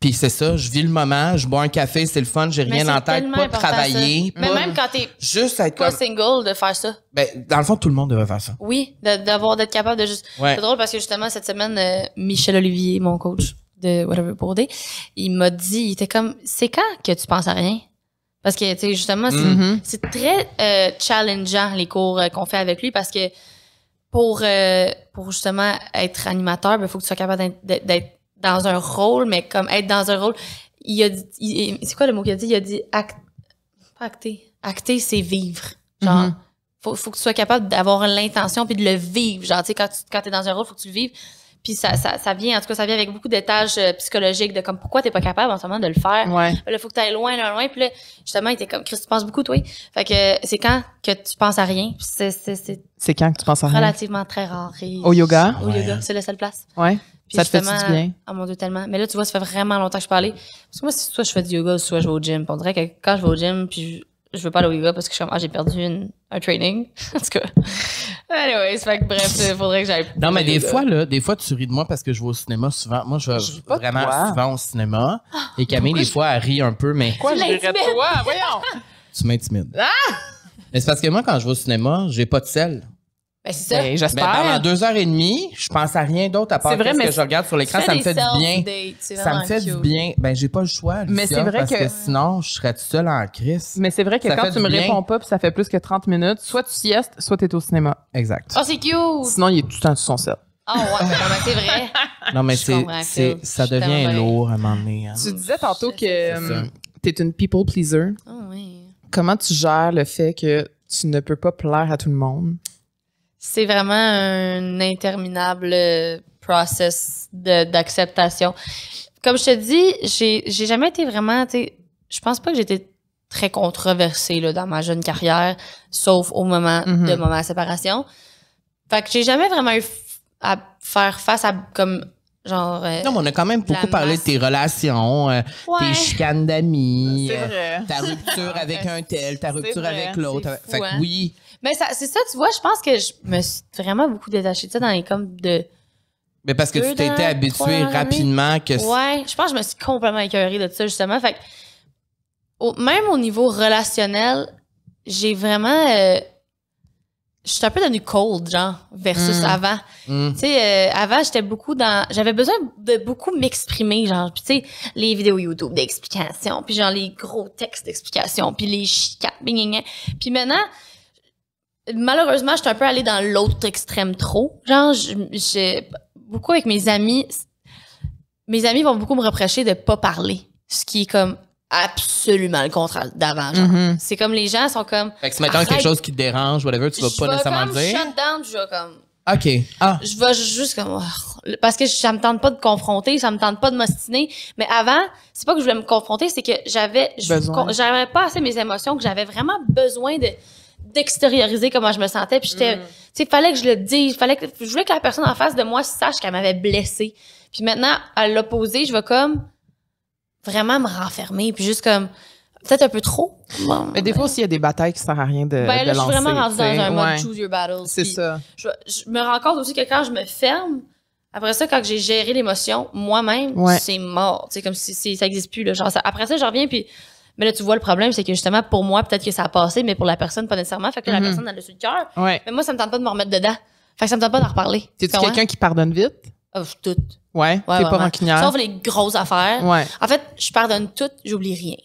Puis c'est ça, je vis le moment, je bois un café, c'est le fun, j'ai rien en tête, pas travailler. Mais même quand t'es juste être pas single, de faire ça. Ben, dans le fond, tout le monde devrait faire ça. Oui, d'avoir, d'être capable de juste. C'est drôle parce que justement, cette semaine, euh, Michel Olivier, mon coach de Whatever Boardé, il m'a dit, il était comme, c'est quand que tu penses à rien? Parce que, tu sais, justement, c'est mm-hmm. très euh, challengeant les cours euh, qu'on fait avec lui parce que pour, euh, pour justement être animateur, il ben, faut que tu sois capable d'être dans un rôle, mais comme être dans un rôle. Il a c'est quoi le mot qu'il a dit? Il a dit acter. Acter, c'est vivre. Genre, mm-hmm. faut, que tu sois capable d'avoir l'intention puis de le vivre. Genre, tu sais, quand tu quand es dans un rôle, faut que tu le vives. Puis ça, ça, ça, vient, en tout cas, ça vient avec beaucoup d'étages euh, psychologiques de comme pourquoi t'es pas capable en ce moment de le faire. Ouais. Là, faut que t'ailles loin, loin, loin. Puis là, justement, il était comme Chris, tu penses beaucoup, toi. Fait que c'est quand que tu penses à rien. C'est, c'est, c'est, c'est quand que tu penses à rien? Relativement très rare. au yoga? Au yoga, c'est la seule place. Ouais. Puis ça te fait du bien. À oh mon dos tellement. Mais là, tu vois, ça fait vraiment longtemps que je parlais. Parce que moi, soit je fais du yoga, soit je vais au gym. on dirait que quand je vais au gym, puis je, veux pas aller au yoga parce que ah, j'ai perdu une un training. (laughs) en tout cas. Anyways, fait que bref, il faudrait que j'aille. Non, mais des fois, là, des fois, tu ris de moi parce que je vais au cinéma souvent. Moi, je vais vraiment souvent au cinéma. (gasps) et Camille, des fois, elle rit un peu, mais. Quoi, je ris de toi? Voyons! (laughs) tu m'intimides. Ah! Mais c'est parce que moi, quand je vais au cinéma, j'ai pas de sel. Ben, c'est ça. Ben, ben, j'espère. pendant deux heures et demie, je pense à rien d'autre à part vrai, ce que je regarde sur l'écran. Ça me fait du bien. Ça me fait du bien. Ben, j'ai pas le choix. mais c'est vrai parce que... sinon, je serais tout seul en crise. Mais c'est vrai que quand tu me réponds pas, ça fait plus que 30 minutes, soit tu siestes, soit tu es au cinéma. Exact. Oh, c'est cute. Sinon, il est tout le temps sur son set. Ah ouais, ben, c'est vrai. (laughs) Non, mais c'est, ça devient lourd à un moment donné. Hein. Tu disais tantôt que tu hum, es une people pleaser. Oh, oui. Comment tu gères le fait que tu ne peux pas plaire à tout le monde? c'est vraiment un interminable euh, process d'acceptation. Comme je te dis, j'ai jamais été vraiment, je pense pas que j'étais très controversée là, dans ma jeune carrière, sauf au moment mm-hmm. de ma séparation. Fait que j'ai jamais vraiment eu à faire face à comme genre. Euh, non, mais on a quand même beaucoup parlé de tes relations, euh, tes chicanes d'amis, ta rupture avec (laughs) un tel, ta rupture avec l'autre. Fait que hein. oui, mais c'est ça, tu vois, je pense que je me suis vraiment beaucoup détachée de ça dans les comme de. Mais parce que tu t'étais habituée rapidement que. Ouais, je pense que je me suis complètement écœurée de ça, justement. Fait au, même au niveau relationnel, j'ai vraiment. Euh, je suis un peu devenue cold, genre, versus hmm. avant. Hmm. Tu sais, euh, avant, j'étais beaucoup dans. J'avais besoin de beaucoup m'exprimer, genre. Puis, tu sais, les vidéos YouTube d'explication puis genre les gros textes d'explication puis les bing. Puis maintenant, malheureusement, je suis un peu allée dans l'autre extrême trop. Genre, j'ai beaucoup avec mes amis, mes amis vont beaucoup me reprocher de pas parler, ce qui est comme absolument le contraire d'avant. Mm-hmm. C'est comme les gens sont comme. Fait que si maintenant quelque chose qui te dérange, whatever, tu vas pas nécessairement dire. je vais comme. OK. Ah. Je vais juste comme. parce que ça me tente pas de confronter, ça me tente pas de m'ostiner. Mais avant, c'est pas que je voulais me confronter, c'est que j'avais. J'avais pas assez mes émotions, que j'avais vraiment besoin de extérioriser comment je me sentais. Puis j'étais, mm. tu sais, fallait que je le dise, fallait que je voulais que la personne en face de moi sache qu'elle m'avait blessée. Puis maintenant, à l'opposé, je vais comme vraiment me renfermer, puis juste comme peut-être un peu trop. mais des ben. fois s'il il y a des batailles qui servent à rien de, ben Je suis vraiment rendue dans un mode choose your battles. C'est ça. Je, me rends compte aussi que quand je me ferme, après ça, quand j'ai géré l'émotion moi-même, c'est mort. C'est comme si, ça n'existe plus. Là, genre, après ça, je reviens puis mais là, tu vois, le problème, c'est que justement, pour moi, peut-être que ça a passé, mais pour la personne, pas nécessairement. Fait que la mhm. personne, dans a dessus le cœur. Mais moi, ça me tente pas de me remettre dedans. Fait que ça me tente pas d'en reparler. T'es-tu quelqu'un qui pardonne vite? Oh, ah, tout. Ouais, ouais t'es pas rancunière. Sauf les grosses affaires. En fait, je pardonne tout, j'oublie rien.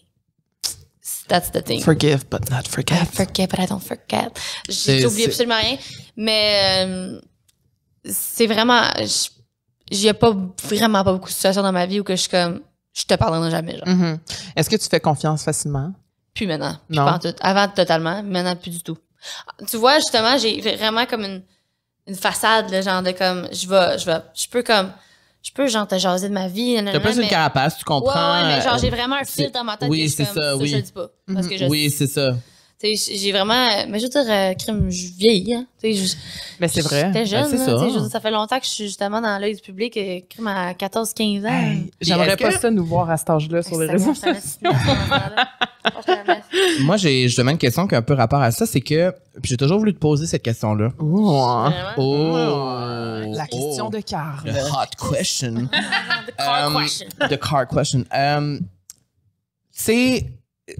That's the thing. Forgive, but not forget. I forget, but I don't forget. J'oublie absolument rien. Mais euh, c'est vraiment... J'ai pas vraiment pas beaucoup de situations dans ma vie où que je suis comme je te pardonnerai jamais. Genre. Mm-hmm. Est-ce que tu fais confiance facilement? Plus maintenant. non. tout. Avant, totalement. Maintenant, plus du tout. Tu vois, justement, j'ai vraiment comme une, une façade, le genre de comme, je vais, je vais, je peux comme, je peux genre te jaser de ma vie. T'as plus une carapace, tu comprends. Ouais, mais genre, euh, j'ai vraiment un filtre dans ma tête. Oui, c'est ça, ça, Je dis pas. Oui, c'est ça j'ai vraiment. Euh, mais je veux dire, euh, crime, je vieillis. Hein. mais ben, c'est vrai. J'étais ben, jeune. ça. ça fait longtemps que je suis justement dans l'œil du public, euh, crime à 14-15 ans. J'aimerais pas ça nous voir à cet âge-là sur les réseaux sociaux. Moi, j'ai demande une question qui a un peu rapport à ça. C'est que. Puis j'ai toujours voulu te poser cette question-là. Oh. Oh. La question de (laughs) car. The um, hot question. the car question. The car question. tu sais,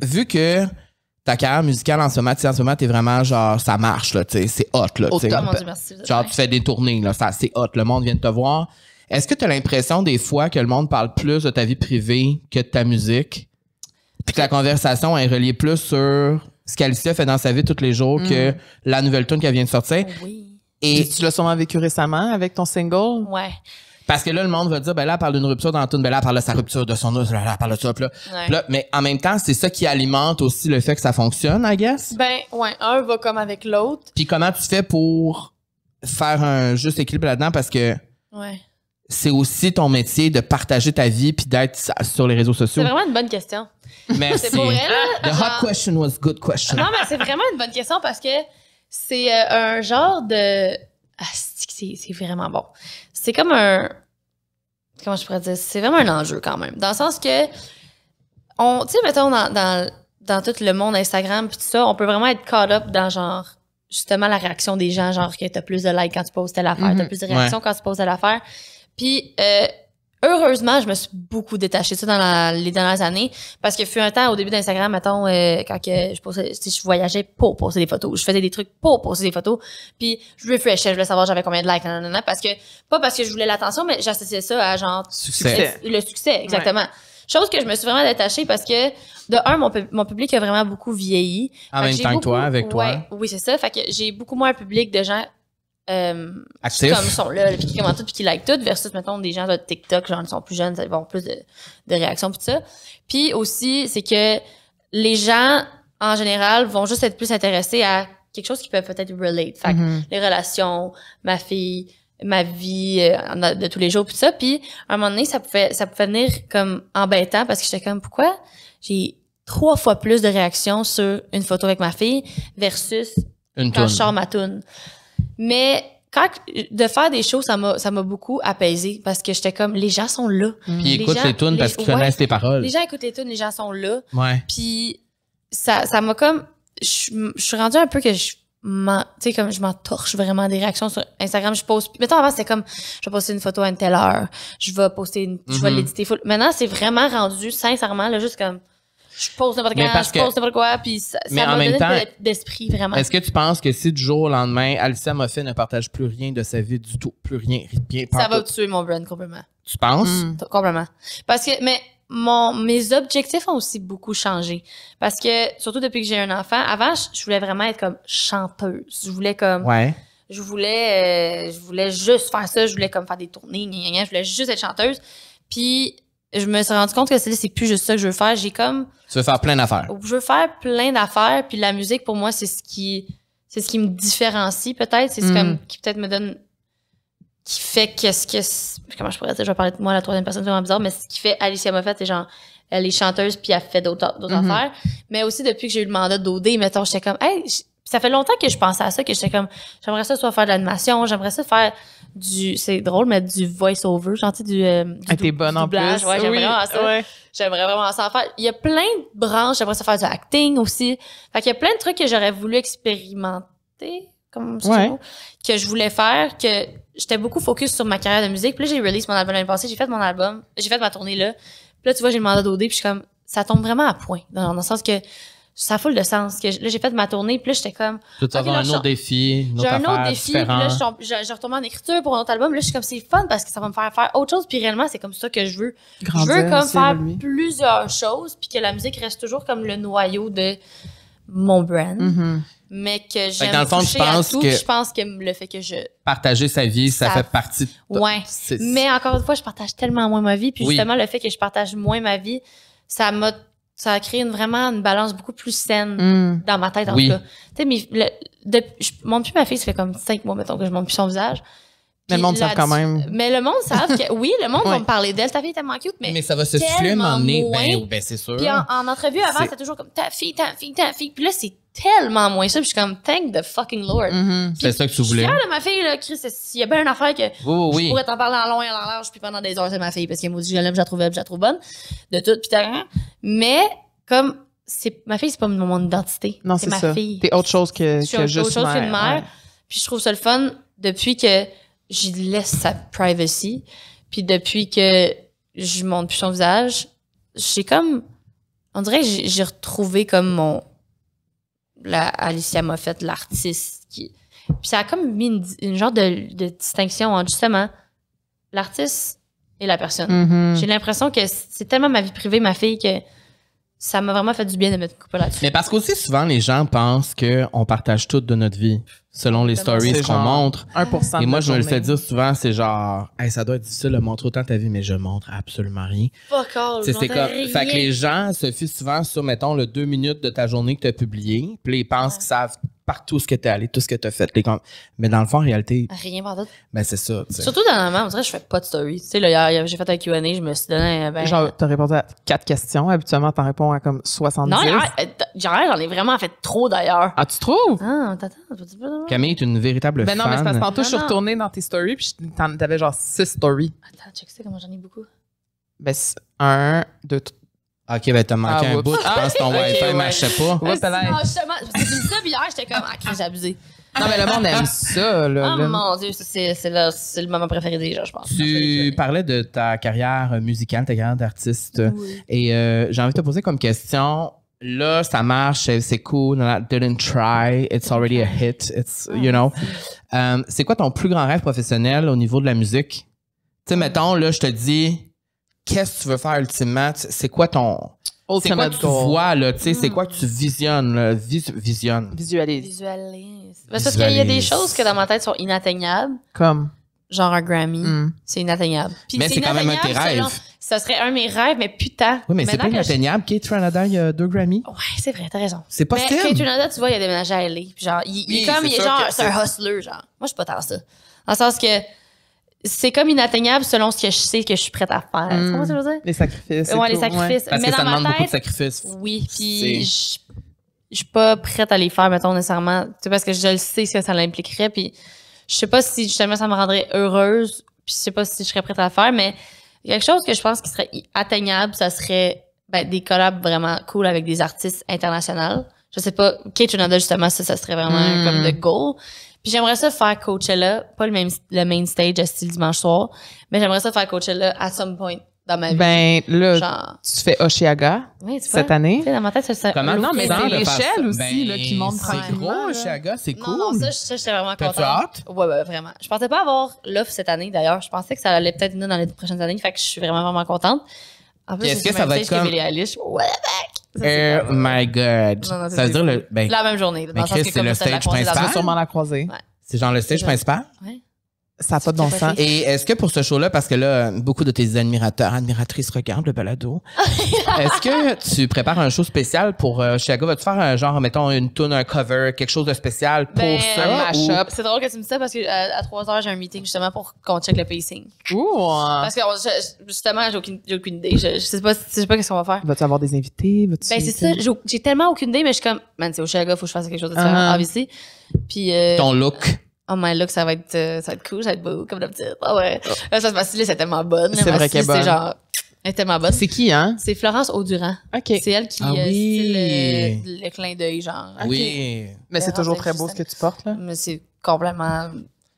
vu que ta carrière musicale en ce moment, en ce moment, t'es vraiment genre, ça marche, là, tu sais, c'est hot, là, tu sais. Genre, tu fais des tournées, là, ça, c'est hot, le monde vient de te voir. Est-ce que tu as l'impression des fois que le monde parle plus de ta vie privée que de ta musique? Puis que la conversation est reliée plus sur ce qu'Alicia fait dans sa vie tous les jours que mm. la nouvelle tune qu'elle vient de sortir. Oui. Et tu l'as sûrement vécu récemment avec ton single? Ouais. Parce que là, le monde va dire, ben là, parle d'une rupture dans ben là, parle de sa rupture, de son os, là, parle de ça, là. Mais en même temps, c'est ça qui alimente aussi le fait que ça fonctionne, I guess. Ben, ouais, un va comme avec l'autre. Puis comment tu fais pour faire un juste équilibre là-dedans? Parce que. C'est aussi ton métier de partager ta vie puis d'être sur les réseaux sociaux. C'est vraiment une bonne question. Merci. The hot ah. question was good question. Non, mais c'est vraiment une bonne question parce que c'est euh, un genre de. Ah, c'est vraiment bon c'est comme un. Comment je pourrais dire? C'est vraiment un enjeu quand même. Dans le sens que, on, tu sais, mettons, dans, dans, tout le monde Instagram pis tout ça, on peut vraiment être caught up dans genre, justement, la réaction des gens, genre que t'as plus de likes quand tu poses telle affaire, t'as mhm. plus de réactions quand tu poses telle affaire. Puis, euh, heureusement, je me suis beaucoup détachée de ça dans les dernières années. Parce que fut un temps, au début d'Instagram, mettons, euh, quand que je, je voyageais pour poster des photos. Je faisais des trucs pour poster des photos. Puis je refreshais, je voulais savoir j'avais combien de likes, nanana, parce que, pas parce que je voulais l'attention, mais j'associais ça à genre... Le succès, exactement. Chose que je me suis vraiment détachée parce que, de un, mon, public a vraiment beaucoup vieilli. En même temps que toi, avec toi. Oui, c'est ça. Fait que j'ai beaucoup moins un public de gens euh, comme sont là, puis qui commentent tout, puis qui like tout, versus, mettons, des gens de TikTok, genre, ils sont plus jeunes, ils vont avoir plus de, réactions, puis tout ça. Puis aussi, c'est que les gens, en général, vont juste être plus intéressés à quelque chose qui peut peut-être relate. Fait mm-hmm. les relations, ma fille, ma vie euh, de tous les jours, puis ça. Puis, à un moment donné, ça pouvait, ça pouvait venir comme embêtant parce que j'étais comme, pourquoi j'ai trois fois plus de réactions sur une photo avec ma fille versus une quand je sors ma mais quand, de faire des shows, ça m'a, beaucoup apaisé parce que j'étais comme, les gens sont là. Mmh. Puis ils écoutent les tunes parce qu'ils connaissent tes paroles. Les gens écoutent les tunes, les gens sont là. Ouais. Puis ça, m'a comme, je, suis rendue un peu que je tu sais, comme je m'entorche vraiment des réactions sur Instagram. Je pose, mettons avant c'était comme, je vais poster une photo à une telle heure, je vais poster je vais mm-hmm. l'éditer. Maintenant c'est vraiment rendu, sincèrement, là, juste comme, je pose n'importe quand, je pose n'importe quoi, puis ça, mais en même temps, d'esprit vraiment. Est-ce que tu penses que si du jour au lendemain, Alicia Moffet ne partage plus rien de sa vie du tout, plus rien, rien Ça va tuer mon brand complètement. Tu penses mm, Complètement. Parce que mais mon, mes objectifs ont aussi beaucoup changé. Parce que, surtout depuis que j'ai un enfant, avant, je voulais vraiment être comme chanteuse. Je voulais comme. Ouais je voulais euh, je voulais juste faire ça je voulais comme faire des tournées je voulais juste être chanteuse puis je me suis rendu compte que c'est plus juste ça que je veux faire. J'ai comme. Tu veux faire plein d'affaires. Je veux faire plein d'affaires. Puis la musique, pour moi, c'est ce qui, c'est ce qui me différencie peut-être. C'est ce mm. comme, qui peut-être me donne, qui fait qu'est-ce que, comment je pourrais dire, je vais parler de moi la troisième personne, c'est vraiment bizarre, mais ce qui fait Alicia Moffat, c'est genre, elle est chanteuse puis elle fait d'autres, d'autres mm-hmm. affaires. Mais aussi, depuis que j'ai eu le mandat d'OD, mettons, j'étais comme, hey, ça fait longtemps que je pensais à ça, que j'étais comme, j'aimerais ça soit faire de l'animation, j'aimerais ça faire c'est drôle mais du voice over genre tu sais, du, euh, ah, du bonne en plus j'aimerais vraiment ça faire il y a plein de branches j'aimerais ça faire du acting aussi fait y a plein de trucs que j'aurais voulu expérimenter comme que je voulais faire que j'étais beaucoup focus sur ma carrière de musique puis j'ai release mon album l'année passée j'ai fait mon album j'ai fait ma tournée là puis là tu vois j'ai demandé mandat d'OD puis je suis comme ça tombe vraiment à point dans le sens que ça foule de sens. Que là, j'ai fait ma tournée, puis là, j'étais comme. Tu okay, un autre défi, J'ai un autre défi, puis là, je, retourne en écriture pour un autre album. Là, je suis comme, c'est fun parce que ça va me faire faire autre chose, puis réellement, c'est comme ça que je veux. je veux comme faire plusieurs choses, puis que la musique reste toujours comme le noyau de mon brand. Mm-hmm. Mais que j'aime dans je pense tout, que je pense que le fait que je partager sa vie, ça, fait partie de Ouais. Mais encore une fois, je partage tellement moins ma vie, puis justement le fait que je partage moins ma vie, ça m'a ça a créé une, vraiment une balance beaucoup plus saine mm. dans ma tête, en tout cas. Tu sais, mais je montre plus ma fille, ça fait comme cinq mois, mettons, que je monte plus son visage. Mais le monde savent quand même. Mais le monde savent que oui, le monde va me parler d'elle. Ta fille est tellement cute, mais. Mais ça va se suer à m'emmener. Ben, ben c'est sûr. Puis en, entrevue avant, c'était toujours comme ta fille, ta fille, ta fille. Puis là, c'est tellement moins ça. Puis je suis comme, thank the fucking Lord. Mm-hmm. C'est ça que tu voulais. de ma fille, là, Chris, y a bien une affaire que je pourrais t'en parler en long et en large, puis pendant des heures, c'est ma fille, parce qu'elle m'a dit, je l'aime, je la trouve je la trouve bonne, de tout, puis t'as Mais, comme, c'est ma fille, c'est pas mon identité. Non, c'est ma ça. fille. T'es autre chose que, je mère. Puis je trouve ça le fun depuis que j'y laisse sa privacy. Puis depuis que je monte plus son visage, j'ai comme. On dirait que j'ai retrouvé comme mon. La Alicia fait l'artiste. Puis ça a comme mis une, genre de, distinction entre justement l'artiste et la personne. Mm-hmm. J'ai l'impression que c'est tellement ma vie privée, ma fille, que ça m'a vraiment fait du bien de me couper là-dessus. Mais parce qu'aussi souvent, les gens pensent qu'on partage tout de notre vie selon les stories qu'on montre. Et moi, je me le fais dire souvent, c'est genre, hey, ça doit être difficile de montrer autant ta vie, mais je montre absolument rien. Fuck c'est Fait que les gens se fient souvent sur, mettons, le deux minutes de ta journée que tu as publié, puis ils pensent qu'ils savent partout ce que tu es allé, tout ce que tu as fait. Les... Mais dans le fond, en réalité. Rien par mais Ben, c'est ça. Surtout dans la main, on dirait je fais pas de story. Tu sais, là, j'ai fait un QA, je me suis donné. Ben, Genre, t'as répondu à quatre questions. Habituellement, t'en réponds à comme 70. Non, euh, j'en ai vraiment fait trop d'ailleurs. Ah, tu trouves? Ah, t'attends, ah. Camille est une véritable fan. Ben non, mais c'est parce que tantôt, je suis retournée dans tes stories, puis t'avais genre six stories. Attends, check ça, comment j'en ai beaucoup. Ben, un, deux, trois. Ok, ben t'as manqué ah, un bout, je ah, pense ton Wi-Fi marchait pas. Ouais, ça, l'air. Justement, parce que tu hier, j'étais comme, ah, ok, j'ai abusé. Non, mais le monde aime ça. Là, oh mon Dieu, c'est le, moment préféré des gens, je pense. Tu parlais de ta carrière musicale, ta carrière d'artiste. Et euh, j'ai envie de te poser comme question là, ça marche, c'est cool, didn't try, it's already a hit, you know. Ah, euh, c'est quoi ton plus grand rêve professionnel au niveau de la musique? Tu sais, mettons, là, je te dis, qu'est-ce que tu veux faire ultimement? C'est quoi ton. C'est quoi tu là, tu sais, c'est hmm. quoi que tu visionnes, là, visionne. Visualise. Parce ben, qu'il y a des choses que dans ma tête sont inatteignables. Comme? Genre un Grammy, hmm. c'est inatteignable. Mais c'est quand même un de tes rêves. Ça serait un de mes rêves, mais putain. Oui, mais c'est pas inatteignable. Kate Ranada, il y a deux Grammy. Ouais, c'est vrai, t'as raison. C'est pas Mais Kate Trinidad, tu vois, il a déménagé à LA. genre, il, est comme, il est genre, c'est un hustler, genre. Moi, je suis pas tant ça. Dans le sens que c'est comme inatteignable selon ce que je sais que je suis prête à faire. Comment ça veux dire? Les sacrifices. Ouais, les sacrifices. mais dans ça ma demande tête, beaucoup de sacrifices. Oui, puis je, je suis pas prête à les faire, mettons, nécessairement. Tu parce que je le sais ce que ça l'impliquerait, puis je sais pas si justement ça me rendrait heureuse, puis je sais pas si je serais prête à le faire, mais Quelque chose que je pense qui serait atteignable, ça serait ben, des collabs vraiment cool avec des artistes internationaux. Je sais pas, Kate justement, ça, ça serait vraiment hmm. comme le goal. Puis j'aimerais ça faire Coachella, pas le même le main stage style dimanche soir, mais j'aimerais ça faire Coachella à some point ben là, tu fais Oshiaga cette année. dans ma tête, c'est Comment Non, mais ben, c'est l'échelle aussi qui monte C'est gros, Oshiaga, c'est cool. Non, non, ça, j'étais vraiment contente. hâte? Ouais, vraiment. Je pensais pas avoir l'offre cette année, d'ailleurs. Je pensais que ça allait peut-être venir dans les prochaines années. Fait que je suis vraiment, vraiment contente. En est-ce que ça va être comme... Oh my God. ça veut dire ben, la même journée. c'est le stage principal. sûrement la croisée. C'est genre le stage principal? Ouais. Ça n'a pas de sens. Et est-ce que pour ce show-là, parce que là, beaucoup de tes admirateurs, admiratrices regardent le balado, (laughs) est-ce que tu prépares un show spécial pour euh, va Vas-tu faire un genre, mettons, une tune, un cover, quelque chose de spécial pour ben, ça? Un C'est drôle que tu me dises ça parce que euh, à, 3 heures, j'ai un meeting justement pour qu'on check le pacing. Ouh! Parce que justement, j'ai aucune, aucune, idée. Je, sais pas, je sais pas qu'est-ce qu'on va faire. Vas-tu avoir des invités? Ben, c'est ça. J'ai tellement aucune idée, mais je suis comme, man, c'est au Chicago, faut que je fasse quelque chose de spécial uh uh-huh. Puis, euh, Ton look. Oh my look, ça va être, euh, ça va être cool, ça va être beau, comme d'habitude. Ah ouais. Ah. ça se passe, c'est tellement bonne. C'est vrai qu'elle est bonne. C'est genre, elle est tellement bonne. C'est qui, hein? C'est Florence Audurant. OK. C'est elle qui ah, euh, oui. Euh, le, clin d'œil, genre. Oui. Mais c'est toujours très beau ce que tu portes, là. Mais c'est complètement.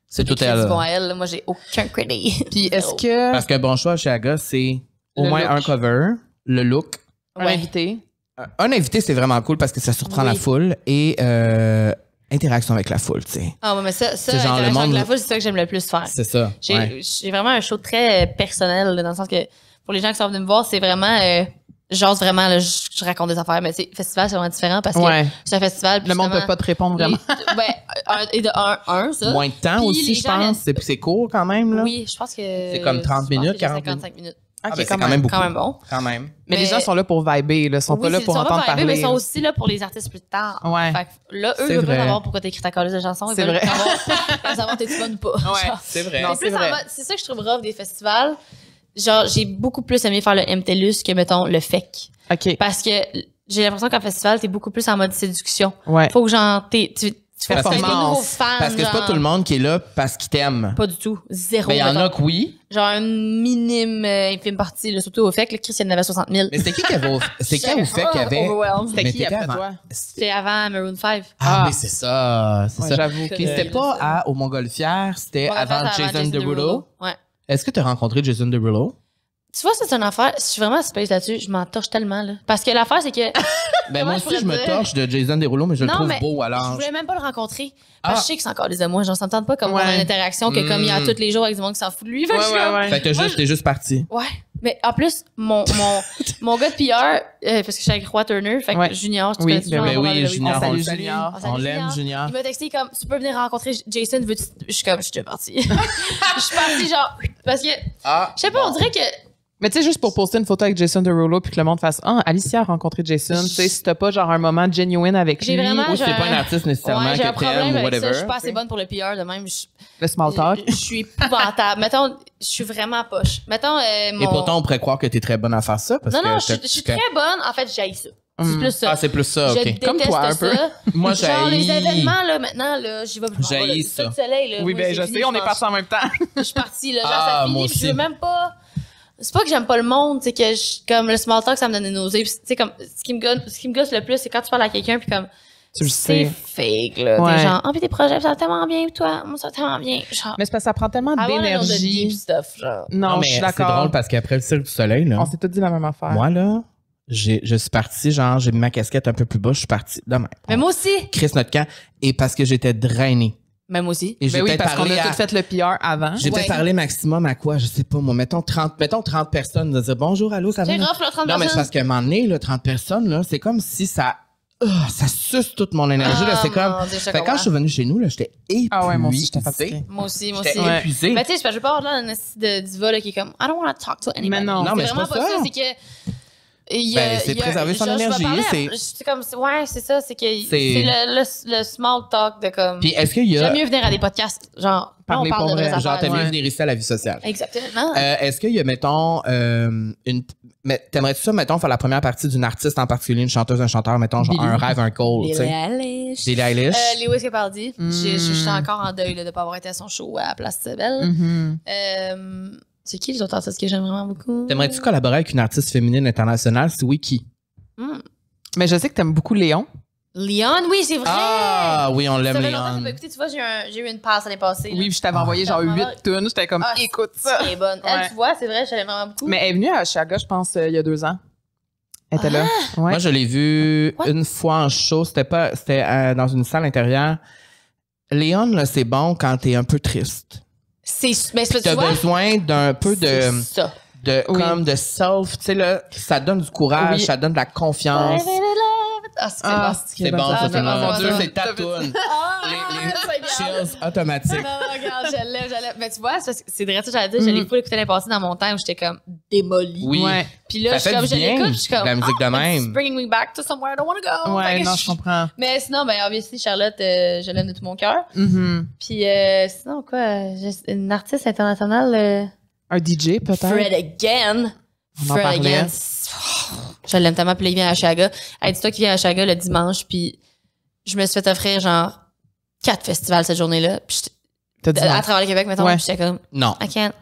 C'est tout à elle. Bon à elle. Moi, j'ai aucun crédit. (laughs) Puis est-ce que. Parce qu'un bon choix chez Aga, c'est au moins un cover, le look, un invité. Un invité, c'est vraiment cool parce que ça surprend la foule. Et euh, interaction avec la foule, tu sais. Ah mais ça, ça genre interaction le avec la foule, c'est ça que j'aime le plus faire. C'est ça. J'ai vraiment un show très euh, personnel, dans le sens que pour les gens qui sont venus me voir, c'est vraiment... Euh, j'ose vraiment, je, raconte des affaires, mais c'est festival, c'est vraiment différent parce que c'est un festival. Le monde peut pas te répondre vraiment. ouais, ben, (laughs) et de un, un, ça. Moins de temps aussi, je pense. C'est court quand même, là. Oui, je pense que. C'est comme 30 minutes, 45 minutes. Ah, ah ben, c'est quand, même Quand même bon. Mais, les gens sont là pour vibrer, ils sont pas là pour entendre parler. Mais ils sont aussi là pour les artistes plus tard. Ouais. là, eux, ils veulent savoir pourquoi t'écris ta colise de vrai. Ils veulent (laughs) savoir, t'es-tu bonne ou pas. Ouais, c'est vrai. C'est ça que je trouve rare des festivals. Genre, j'ai beaucoup plus aimé faire le MTLUS que, mettons, le FEC. OK. Parce que j'ai l'impression qu'en festival, t'es beaucoup plus en mode séduction. Ouais. Faut que genre Tu parce, parce que c'est pas tout le monde qui est là parce qu'il t'aime. Pas du tout. Zéro. Mais ben, il y en a que oui. Genre une minime une euh, infime partie, là, surtout au fait que Christian avait 60 000. Mais c'était qui qui avait au, (laughs) c'est qui au qu'il qui avait. C'était qui après avant... toi? C'était avant Maroon 5. Ah, mais ah. c'est ça. C'est ça. J'avoue. c'était pas à, au Montgolfière, c'était avant, Jason Derulo. Ouais. Est-ce que tu as rencontré Jason Derulo? Tu vois, c'est une affaire. Je suis vraiment space là-dessus. Je m'en torche tellement, là. Parce que l'affaire, c'est que. (laughs) ben, moi aussi, je, me torche de Jason Desrouleaux, mais je le trouve beau alors. Je voulais même pas le rencontrer. Parce que ah. je sais que c'est encore des amours. Genre, s'entends pas comme on a une interaction que comme il y a hmm. tous les jours avec du monde qui s'en fout de lui. (laughs) Fait ouais, que, ouais, Fait que juste, t'es juste parti. Ouais. Mais en plus, mon, mon, (laughs) mon gars de PR, euh, parce que je suis avec Roy Turner, fait que Junior, tu oui, connais ben mais oui, Junior, on, l'aime, Junior. Il m'a texté comme, tu peux venir rencontrer Jason, veux-tu. Je suis comme, je suis parti. je suis partie, genre, parce que, ah. je sais pas, on dirait que mais tu sais, juste pour poster une photo avec Jason Derulo puis que le monde fasse Ah, Alicia a rencontré Jason, tu sais, si t'as pas genre un moment genuine avec lui. Vraiment, ou c'est pas un artiste nécessairement ouais, j'ai un problème ou avec whatever. Ça, je suis pas assez bonne pour le pire de même. le small talk. Je, suis épouvantable. Mettons, je suis vraiment poche. Mettons, euh, Et pourtant, on pourrait croire que t'es très bonne à faire ça. Parce non, que non, je, suis très bonne. En fait, j'aille ça. C'est mm. plus ça. Ah, c'est plus ça, ok. Comme toi, un peu. (laughs) Moi, j'ai. les événements, là, maintenant, là, j'y vais plus. J'ai ça. Soleil, oui, ben, je sais, on est partis en même temps. Je suis partie, là. Genre, ça ah, finit, je veux même pas c'est pas que j'aime pas le monde, c'est que comme le small talk, ça me donne nausée. nausées. sais comme, ce qui, me gosse, ce qui me le plus, c'est quand tu parles à quelqu'un, puis comme, c'est fake, là. Ouais. T'es genre, oh, tes projets, ça va tellement bien, toi, moi, ça va tellement bien. mais c'est parce que ça prend tellement d'énergie. Non, mais je suis C'est drôle parce qu'après le cirque du soleil, là. On s'est tous dit la même affaire. Moi, là. Je suis partie, genre, j'ai mis ma casquette un peu plus bas, je suis partie. demain mais, mais moi aussi! Chris notre camp. Et parce que j'étais drainée. Même aussi. Et ben oui, parce qu'on a tout fait le pire avant. J'ai peut-être parlé maximum à quoi? Je sais pas, moi. Mettons 30, mettons 30 personnes de dire bonjour, allô, ça va? Là, 30 non, mais c'est parce qu'à un moment donné, là, 30 personnes, là, c'est comme si ça, ah, ça suce toute mon énergie. là, ah, c'est comme. quand je suis venue chez nous, là, j'étais épuisée. Ah ouais, moi aussi, j'étais fatiguée. Moi aussi, moi aussi. J'étais épuisée. Mais tu sais, je vais pas avoir là, un de diva qui est comme, I don't want to talk to anybody. Mais non, non mais c'est vraiment pas ça. C'est que ben, c'est préserver son énergie. C'est comme, ouais, c'est ça, c'est que c'est le, small talk de comme. Puis est-ce qu'il y a. J'aime mieux venir à des podcasts, genre. Parler pour de genre, t'aimes mieux venir ici à la vie sociale. Exactement. Euh, est-ce qu'il y a, mettons, euh, une. T'aimerais-tu ça, mettons, faire la première partie d'une artiste en particulier, une chanteuse, un chanteur, mettons, genre un rêve, un goal, tu sais? Eilish. Billie euh, Lewis Capaldi. Je suis hmm. encore en deuil de ne pas avoir été à son show à Place de Mm mm-hmm. euh, c'est qui les auteurs ce que j'aime vraiment beaucoup? T'aimerais-tu collaborer avec une artiste féminine internationale? C'est oui, qui? Hmm. Mais je sais que t'aimes beaucoup Léon. Léon, oui, c'est vrai! Ah oui, on l'aime, Léon. Écoutez, tu vois, j'ai eu, une passe l'année passée. Oui, je t'avais envoyé ah, genre 8 tunes. J'étais comme, ah, écoute ça. est bonne. Elle, tu vois, c'est vrai, j'aime vraiment beaucoup. Mais elle est venue à Chaga, je pense, euh, il y a deux ans. Elle était là. Ah! Moi, je l'ai vue une fois en show. C'était pas, c'était euh, dans une salle intérieure. Léon, là, c'est bon quand t'es un peu triste. C'est ben, tu as besoin d'un peu de ça. de comme de self, tu sais là, ça donne du courage, ça donne de la confiance. Ah, c'est bon, bon, ça, c'est Mon c'est ta ah, ah, ah, Les chills automatiques. Non, regarde, je l'ai, je l'ai. Mais tu vois, c'est vrai, ça, j'allais dire, j'allais mm-hmm. l'ai pas écouté l'année dans mon temps où j'étais comme démolie. Oui. Puis là, je comme, je l'écoute, je suis comme. La musique de même. bringing me back to somewhere I don't want to go. Ouais, non, je comprends. Mais sinon, bien obviously, Charlotte, euh, je l'aime de tout mon cœur. Mm-hmm. Puis euh, sinon, quoi, une artiste internationale. Euh, Un DJ, peut-être. Fred Again. On Fred Again. Je l'aime tellement. Puis il vient à Chicago. Elle toi qui viens à Chicago le dimanche. Puis je me suis fait offrir genre quatre festivals cette journée-là. Puis à, à travers le Québec, mettons. Ouais. Puis comme, non. I can't.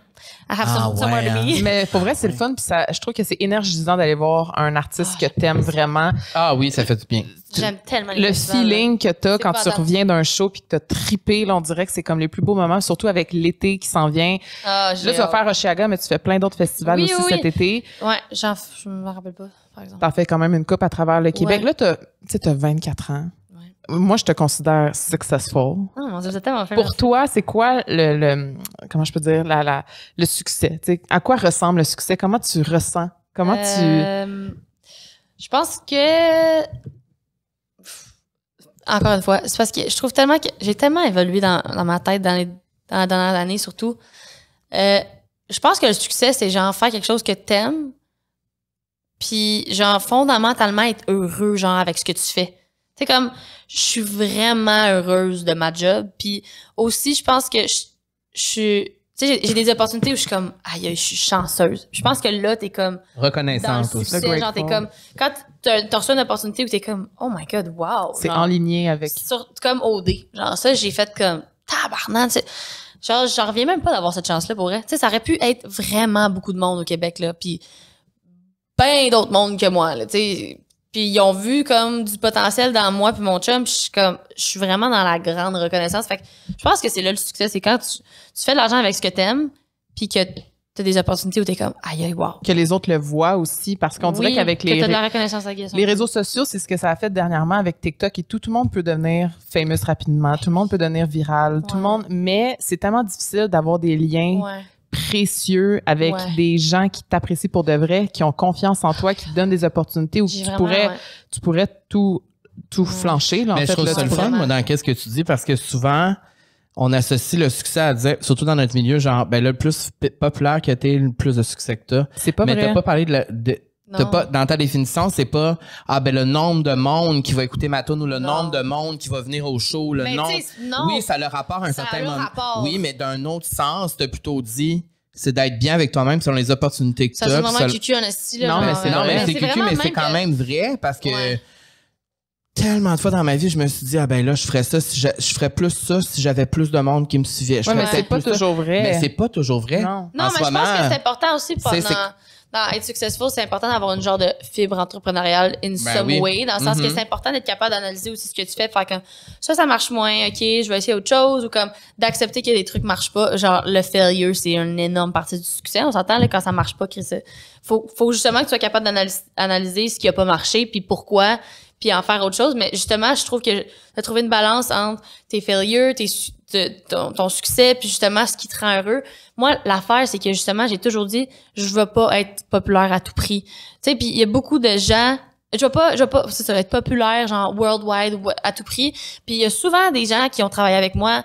I have ah, some, ouais, hein. Mais pour vrai, c'est le fun. Puis je trouve que c'est énergisant d'aller voir un artiste que t'aimes vraiment. Ah oui, ça fait du bien. J'aime tellement le feeling que t'as quand tu reviens d'un show puis que t'as trippé. Là, on dirait que c'est comme les plus beaux moments, surtout avec l'été qui s'en vient. Ah, là, tu vas faire Chicago, mais tu fais plein d'autres festivals aussi cet été. Ouais, j'en, je me rappelle pas. T'as fait quand même une coupe à travers le Québec. Là, tu as, 24 ans. Moi, je te considère successful. Ah, Pour toi, c'est quoi le, comment je peux dire la, le succès À quoi ressemble le succès Comment tu ressens Comment tu euh, Je pense que encore une fois, c'est parce que je trouve tellement que j'ai tellement évolué dans, ma tête dans, les, la dernière année surtout. Euh, je pense que le succès, c'est genre faire quelque chose que t'aimes, puis, genre, fondamentalement, être heureux, genre, avec ce que tu fais. C'est comme, je suis vraiment heureuse de ma job. Puis aussi, je pense que je, suis... Tu sais, j'ai des opportunités où je suis comme, aïe, je suis chanceuse. Je pense que là, t'es comme... Reconnaissante aussi succès, Genre, t'es comme... Quand t'as reçu une opportunité où t'es comme, oh my God, wow. C'est enligné avec... comme OD. Genre, ça, j'ai fait comme, tabarnak, Genre, j'en reviens même pas d'avoir cette chance-là pour vrai. Tu sais, ça aurait pu être vraiment beaucoup de monde au Québec, là. Puis bien d'autres mondes que moi, Puis ils ont vu comme du potentiel dans moi puis mon chum, puis je suis comme je suis vraiment dans la grande reconnaissance. Fait que je pense que c'est là le succès, c'est quand tu, fais de l'argent avec ce que t'aimes, puis que t'as des opportunités où t'es comme aïe aïe wow. Que les autres le voient aussi parce qu'on dirait qu'avec les les réseaux sociaux, c'est ce que ça a fait dernièrement avec TikTok et tout, le monde peut devenir famous rapidement, tout le monde peut devenir viral, tout le monde mais c'est tellement difficile d'avoir des liens précieux avec des gens qui t'apprécient pour de vrai, qui ont confiance en toi, qui te donnent des opportunités où tu, pourrais, tu pourrais tout, tout flancher. trouve ça le fun, moi, dans qu'est-ce que tu dis, parce que souvent, on associe le succès à dire, surtout dans notre milieu, genre, ben le plus populaire qui a été le plus de succès que t'as. C'est pas Mais t'as pas parlé de la... De, dans ta définition, c'est pas ah ben le nombre de monde qui va écouter ma tune ou le nombre de monde qui va venir au show, le Non, oui, ça le rapport un certain nombre. Oui, mais d'un autre sens, t'as plutôt dit c'est d'être bien avec toi-même selon les opportunités que tu as. C'est Non, mais c'est non, mais c'est mais c'est quand même vrai parce que tellement de fois dans ma vie, je me suis dit ah ben là, je ferais ça je, ferais plus ça si j'avais plus de monde qui me suivait. mais c'est pas toujours vrai. Mais c'est pas toujours vrai. Non, mais je pense que c'est important aussi pendant être successful, c'est important d'avoir une genre de fibre entrepreneuriale in ben some way, dans le sens que mm-hmm. c'est important d'être capable d'analyser aussi ce que tu fais, faire comme ça, ça marche moins, ok, je vais essayer autre chose, ou comme d'accepter que des trucs marchent pas. Genre, le failure, c'est une énorme partie du succès. On s'entend, là, quand ça marche pas, Chris, faut, faut justement que tu sois capable d'analyser ce qui a pas marché, puis pourquoi, puis en faire autre chose. Mais justement, je trouve que de trouver une balance entre tes failures, tes, ton, succès, puis justement ce qui te rend heureux. Moi, l'affaire, c'est que justement, j'ai toujours dit, je veux pas être populaire à tout prix. Tu sais, puis il y a beaucoup de gens je veux pas je veux pas ça, va être populaire genre worldwide à tout prix puis il y a souvent des gens qui ont travaillé avec moi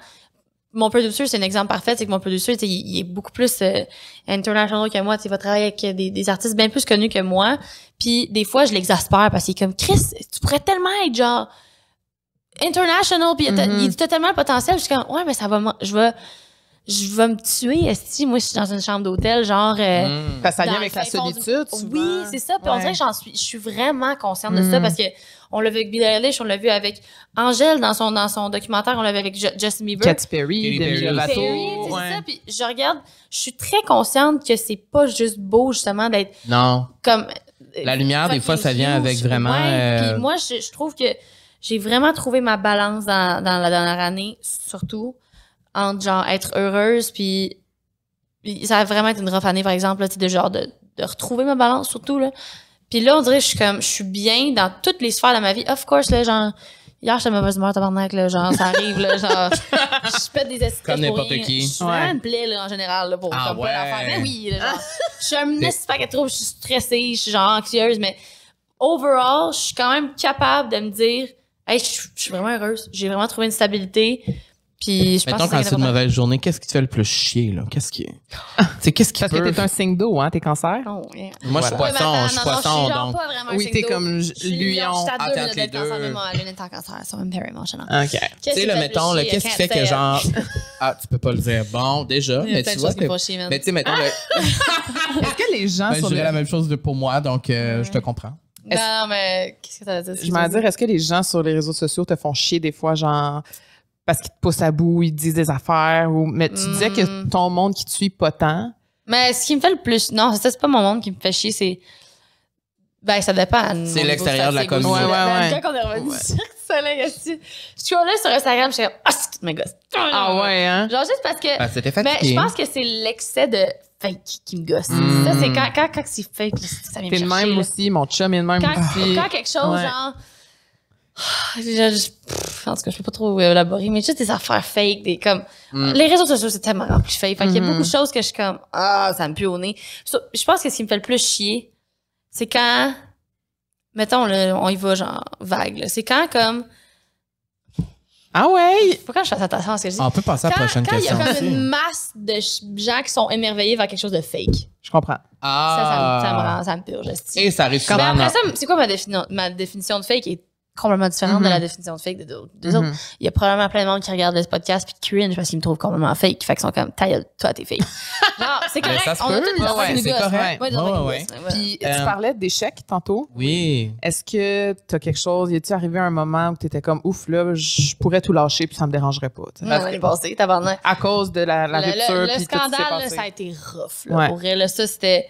mon producer c'est un exemple parfait c'est que mon producer il, est beaucoup plus euh, international que moi il va travailler avec euh, des, artistes bien plus connus que moi puis des fois je l'exaspère parce qu'il est comme Chris tu pourrais tellement être genre international, puis il a totalement le potentiel. Je suis comme, ouais, mais ça va, je vais je vais me tuer si moi je suis dans une chambre d'hôtel genre euh, mm. ça vient avec la solitude oui c'est ça puis on dirait que j'en suis je suis vraiment consciente de ça mm. parce que on l'a vu avec Billie Eilish on l'a vu avec Angèle dans son dans son documentaire on l'a vu avec Justin Bieber Katy Perry Demi Lovato c'est ça puis je regarde je suis très consciente que c'est pas juste beau justement d'être non comme euh, la lumière des fois ça vient avec vraiment puis euh, moi je, je trouve que j'ai vraiment trouvé ma balance dans, dans, la dernière année, surtout entre genre être heureuse puis ça a vraiment été une rough année par exemple de genre de, de, retrouver ma balance surtout là. Puis là on dirait que je suis comme je suis bien dans toutes les sphères de ma vie. Of course là genre hier j'étais mauvaise humeur tabarnak là genre ça arrive là genre (laughs) je pète des esprits comme n'importe qui. Je suis vraiment une blé, là en général là pour ah, ouais. Mais ben oui, là, genre je suis un pas qu'elle trouve je suis stressée, je suis genre anxieuse mais overall, je suis quand même capable de me dire je, suis vraiment heureuse. J'ai vraiment trouvé une stabilité. Puis je Mettons, pense que quand c'est une mauvaise journée, qu'est-ce qui te fait le plus chier, là? Qu'est-ce qui. c'est qu'est-ce qui. Parce peut... que t'es un signe d'eau, hein? T'es cancer? Oh, moi, je suis poisson, je suis poisson. donc... oui, t'es comme lion. Je suis deux cancer, est en cancer, very OK. Tu sais, là, mettons, qu'est-ce qui fait que genre. (laughs) Ah, tu peux pas le dire. Bon, déjà, mais tu vois. Mais tu sais, mettons. (laughs) Est-ce que les gens. Ben, je dirais la même chose pour moi, donc euh, je te comprends. Non, mais qu'est-ce que veut dire? Je m'en dire, est-ce que les gens sur les réseaux sociaux te font chier des fois, genre parce qu'ils te poussent à bout, ils te disent des affaires, ou mais tu disais que hmm. ton monde qui te suit pas tant. Mais ce qui me fait le plus, non, ça c'est pas mon monde qui me fait chier, c'est ben, ça dépend. C'est l'extérieur de la communauté. Quand on est revenu soleil, je suis là sur Instagram, je suis comme, ah, oh, mes gosses. Ah ouais, hein? Genre, juste parce que. Ben, c'était fatigué. Mais je pense que c'est l'excès de fake qui me gosse. Hmm. Ça, c'est quand, quand, quand c'est fake, ça vient le même aussi, mon chum est le même quand, aussi. Quand quelque chose, genre. (sighs) Je, je, en tout cas, je peux pas trop euh, élaborer, mais juste des affaires fake, des comme. Hmm. Les réseaux sociaux, c'est tellement suis fake. Fait qu'il y a hmm. beaucoup de choses que je suis comme, ah, ça me pue au nez. Je pense que ce qui me fait le plus chier, c'est quand. Mettons, là, on y va, genre, vague, C'est quand, comme, ah ouais? Pourquoi je fais attention à ce que je dis? On peut passer à la Quand- prochaine quand il y a comme une masse de gens qui sont émerveillés vers quelque chose de fake. Je comprends. Ça, ça, me- ça ah. rend, ça me purge. Et ça arrive quand Mais après ça, c'est quoi ma, définition de fake complètement différente de la mm-hmm. définition de fake de d'autres. Mm-hmm. Il y a probablement plein de monde qui regarde le podcast puis qui cringe parce qu'ils me trouvent complètement fake. Fait qu'ils sont comme, taille, toi, t'es fake. (laughs) Genre, c'est ben, correct. Ça on peut. a tous des ouais, C'est correct. Ouais, ouais, Puis euh, tu parlais d'échecs tantôt. Oui. Est-ce que t'as quelque chose, y a il arrivé un moment où t'étais comme, ouf, là, je pourrais tout lâcher puis ça me dérangerait pas? T'sais, parce que, passé, à cause de la, la rupture. Le, le, le scandale, ça a été rough. Là, Pour elle, ça, c'était.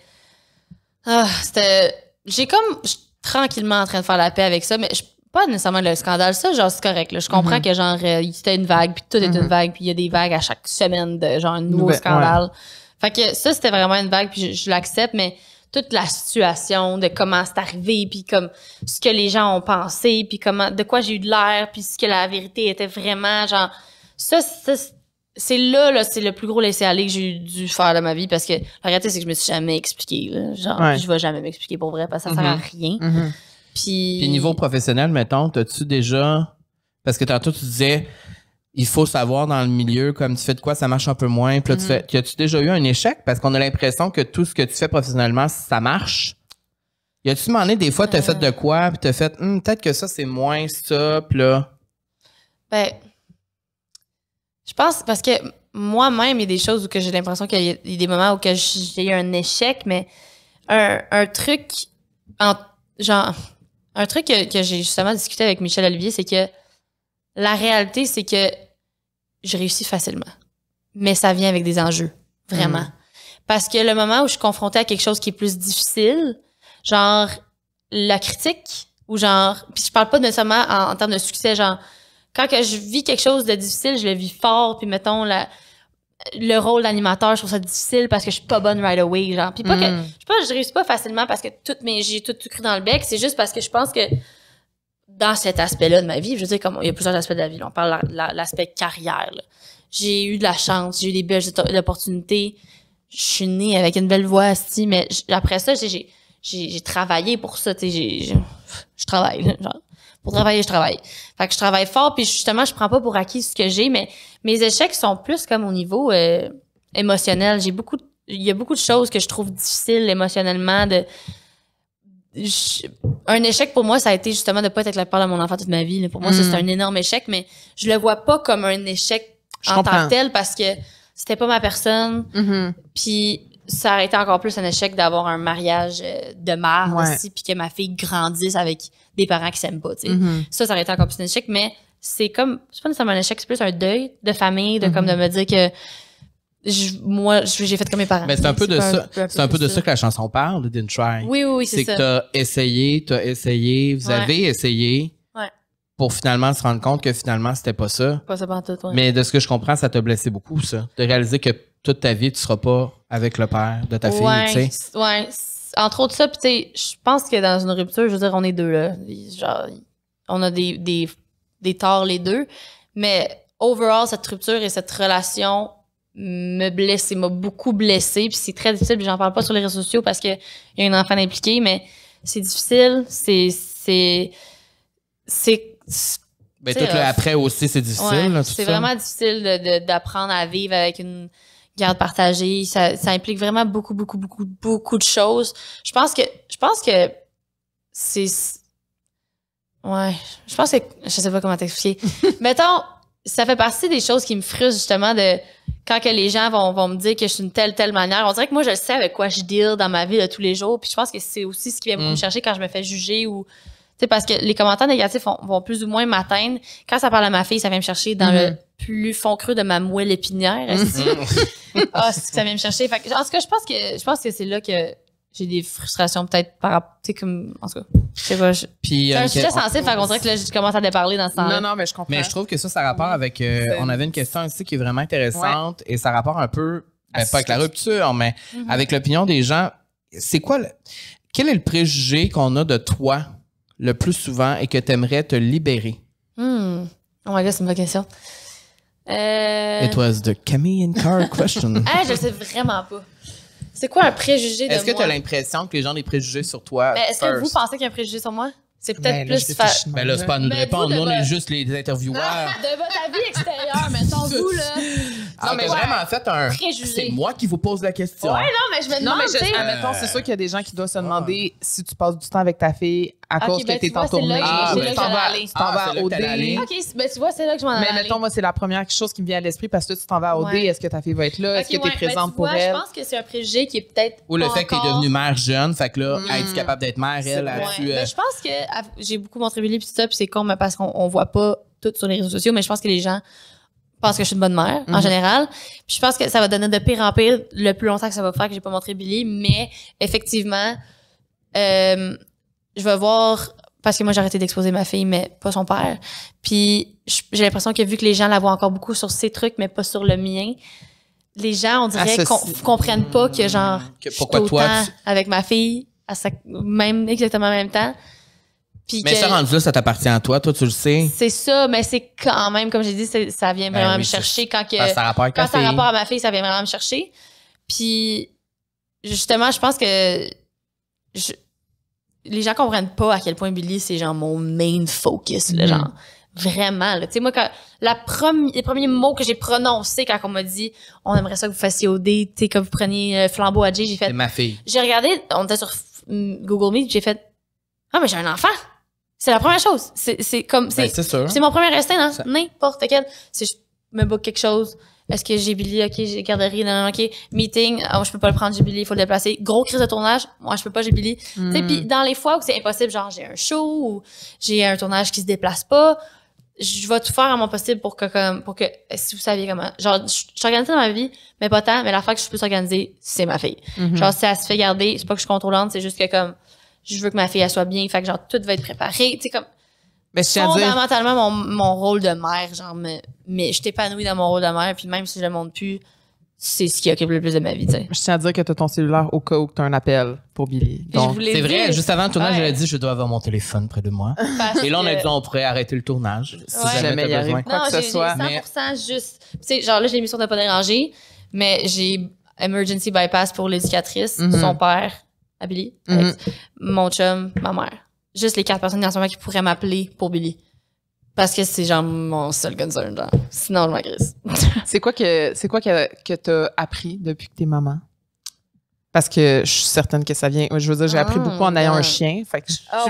Ah, c'était. J'ai comme. tranquillement en train de faire la paix avec ça, mais pas nécessairement le scandale ça genre c'est correct je comprends mhm. que genre c'était euh, une vague puis tout est une mhm. vague puis il y a des vagues à chaque semaine de genre un nouveau scandale fait que ça c'était vraiment une vague puis je, l'accepte mais toute la situation de comment c'est arrivé puis comme ce que les gens ont pensé puis comment de quoi j'ai eu de l'air puis ce que la vérité était vraiment genre ça, c'est là, là c'est le plus gros laisser-aller que j'ai dû faire de ma vie parce que la réalité, c'est que je me suis jamais expliqué. Genre, je vais jamais m'expliquer pour vrai parce que ça sert à mhm. rien. Puis... niveau professionnel, mettons, t'as-tu déjà... Parce que tantôt, tu disais, il faut savoir dans le milieu, comme tu fais de quoi, ça marche un peu moins. Puis là, tu mm-hmm. As-tu déjà eu un échec? Parce qu'on a l'impression que tout ce que tu fais professionnellement, ça marche. Y a-tu demandé des fois, t'as fait de quoi, puis t'as fait, hum, peut-être que ça, c'est moins ça, là... Ben, je pense, parce que moi-même, il y a des choses où j'ai l'impression qu'il y, a des moments où j'ai eu un échec, mais un, un truc en genre un truc que, j'ai justement discuté avec Michel Olivier, c'est que la réalité, c'est que je réussis facilement. Mais ça vient avec des enjeux, vraiment. Mm. Parce que le moment où je suis confrontée à quelque chose qui est plus difficile, genre la critique, ou genre, puis je parle pas nécessairement en, en termes de succès, genre, quand que je vis quelque chose de difficile, je le vis fort, puis mettons, la, le rôle d'animateur, je trouve ça difficile parce que je suis pas bonne right away, genre. Puis pas que, mm. je pas, je réussis pas facilement parce que toutes mes, j'ai tout, tout cru dans le bec. C'est juste parce que je pense que dans cet aspect-là de ma vie, je veux dire, comme il y a plusieurs aspects de la vie, on parle de l'aspect carrière. J'ai eu de la chance, j'ai eu des belles opportunités. Je suis née avec une belle voix, si, mais après ça, j'ai, j'ai, j'ai, travaillé pour ça, tu j'ai, je travaille, genre travailler, je travaille. Fait que je travaille fort, puis justement, je prends pas pour acquis ce que j'ai, mais mes échecs sont plus comme au niveau euh, émotionnel. J'ai beaucoup, il y a beaucoup de choses que je trouve difficiles émotionnellement de. un échec pour moi, ça a été justement de pas être la part de mon enfant toute ma vie. Pour moi, c'est mm. un énorme échec, mais je le vois pas comme un échec en tant que tel parce que c'était pas ma personne. Mm-hmm. Puis ça aurait été encore plus un échec d'avoir un mariage euh, de mère aussi, puis que ma fille grandisse avec parents qui s'aiment pas. tu sais. Mm-hmm. Ça, ça aurait été encore plus un échec, mais c'est comme, c'est pas nécessairement un échec, c'est plus un deuil de famille, de comme mm-hmm. de me dire que moi, j'ai fait comme mes parents. Mais c'est un peu de ça. C'est un peu de ça que la chanson parle, de Try. Oui, oui, c'est ça. C'est que t'as essayé, t'as essayé, vous avez essayé. Pour finalement se rendre compte que finalement, c'était pas ça. Pas ça Mais de ce que je comprends, ça t'a blessé beaucoup, ça. De réaliser que toute ta vie, tu seras pas avec le père de ta fille, tu sais. Ouais, entre autres ça, puis tu je pense que dans une rupture, je veux dire, on est deux là. Genre, on a des, des, torts les deux. Mais overall, cette rupture et cette relation me blesse et m'a beaucoup blessé. c'est très difficile, j'en parle pas sur les réseaux sociaux parce qu'il y a une enfant impliquée, mais c'est difficile, c'est. C'est. c'est ben, tout après aussi, c'est difficile. c'est vraiment difficile d'apprendre de, à vivre avec une de partager ça, implique vraiment beaucoup, beaucoup, beaucoup, beaucoup de choses. Je pense que, je pense que c'est, ouais, je pense que, je sais pas comment t'expliquer. (laughs) Mettons, ça fait partie des choses qui me frustrent justement de quand que les gens vont, vont me dire que je suis une telle, telle manière. On dirait que moi, je sais avec quoi je deal dans ma vie de tous les jours. Puis je pense que c'est aussi ce qui vient me mm. chercher quand je me fais juger ou, tu sais, parce que les commentaires négatifs vont, plus ou moins m'atteindre. Quand ça parle à ma fille, ça vient me chercher dans le mm plus fond creux de ma moelle épinière. Mhm. (laughs) Ah, ça vient me chercher. en tout cas, je pense que je pense que c'est là que j'ai des frustrations peut-être par rapport comme en tout cas je sais pas je, puis euh, un sujet sensible on dirait que là je commence à déparler dans ce non non mais je comprends mais je trouve que ça ça rapporte avec euh, on avait une question ici qui est vraiment intéressante et ça rapporte un peu ben, pas avec la rupture mais mm-hmm. avec l'opinion des gens c'est quoi le, quel est le préjugé qu'on a de toi le plus souvent et que tu aimerais te libérer Hum. oh my god c'est une bonne question euh... It was the Camille and Car question. (laughs) ah, je sais vraiment pas. C'est quoi un préjugé de Est-ce que tu as l'impression que les gens ont des préjugés sur toi? Ben, est-ce que vous pensez qu'il y a un préjugé sur moi? C'est peut-être ben, plus facile. Mais ben, là, c'est pas à nous de répondre. Nous, on est juste les (laughs) intervieweurs. de votre avis extérieur, mettons, vous, là. (laughs) Ah, non, mais vraiment fait un. C'est moi qui vous pose la question. Ouais, non, mais je me demande. Non, mais je, admettons, c'est sûr qu'il y a des gens qui doivent se ah. demander si tu passes du temps avec ta fille à cause que ben, t'es en tournée. Tu t'en vas ah, à OD. Ok, mais ben, tu vois, c'est là que je m'en allais. Mais mettons, moi, c'est la première chose qui me vient à l'esprit parce que tu t'en vas à OD. Est-ce que ta fille va être là? Est-ce que t'es ben, présente pour elle? Je pense que c'est un préjugé qui est peut-être. Ou le fait que t'es devenue mère jeune, fait que là, être mm. capable d'être mère, elle, là-dessus. Euh, je pense que j'ai beaucoup montré Billy puis ça, puis c'est con, parce qu'on voit pas tout sur les réseaux sociaux, mais je pense que les gens pense que je suis une bonne mère en mhm. général. je pense que ça va donner de pire en pire le plus longtemps que ça va faire que j'ai pas montré Billy, mais effectivement, euh, je vais voir parce que moi j'ai arrêté d'exposer ma fille, mais pas son père. Puis j'ai l'impression que vu que les gens la voient encore beaucoup sur ses trucs, mais pas sur le mien, les gens on dirait qu'on comprennent pas que genre je suis autant toi avec ma fille à sa, même exactement en même temps mais ça, rendu là, ça t'appartient à toi. Toi, tu le sais. C'est ça, mais c'est quand même, comme j'ai dit, ça vient vraiment ben me chercher. Quand, que, ça, a quand ça rapport à ma fille, ça vient vraiment me chercher. Puis, justement, je pense que les gens comprennent pas à quel point Billy, c'est genre mon main focus, là, mm-hmm. genre. Vraiment, Tu sais, moi, quand, la les premiers mots que j'ai prononcé quand on m'a dit, on aimerait ça que vous fassiez OD, tu sais, que vous preniez euh, flambeau à Jay, j'ai fait. ma fille. J'ai regardé, on était sur Google Meet, j'ai fait, ah, mais j'ai un enfant! C'est la première chose. C'est comme. Ben, c'est mon premier instinct hein. n'importe quel. Si je me book quelque chose, est-ce que j'ai Billy, ok, j'ai garderie, non, ok, meeting, oh, je peux pas le prendre, j'ai Billy, il faut le déplacer. Gros crise de tournage, moi je peux pas, j'ai Billy. Hmm. puis dans les fois où c'est impossible, genre j'ai un show ou j'ai un tournage qui se déplace pas, je vais tout faire à mon possible pour que, comme, pour que, si vous saviez comment. Genre, je suis organisée dans ma vie, mais pas tant, mais la fois que je suis plus organisée, c'est ma fille. Mhm. Genre, si elle se fait garder, c'est pas que je suis contrôlante, c'est juste que comme, je veux que ma fille elle soit bien, fait que genre tout va être préparé, tu sais comme mais je fondamentalement dire... mon, mon rôle de mère genre mais, mais je t'épanouis dans mon rôle de mère puis même si je le montre plus c'est ce qui occupe le plus de ma vie. Je tiens à dire que tu as ton cellulaire au cas où tu as un appel pour Billy. C'est vrai, juste avant le tournage, ouais. j'avais dit je dois avoir mon téléphone près de moi. Et là, on est là, prêt pourrait arrêter le tournage si ouais. jamais, jamais besoin. Quoi non, que ce soit. 100% juste. Tu sais, genre là, j'ai l'émission de pas déranger, mais j'ai emergency bypass pour l'éducatrice, mhm. son père à Billy, mm-hmm. mon chum, ma mère. Juste les quatre personnes en ce moment qui pourraient m'appeler pour Billy. Parce que c'est genre mon seul concern, genre. Sinon, je m'agresse. (laughs) c'est quoi que c'est quoi que, t'as appris depuis que t'es maman? Parce que je suis certaine que ça vient. Je veux dire, j'ai appris oh beaucoup en ayant un chien. Fait que ah pas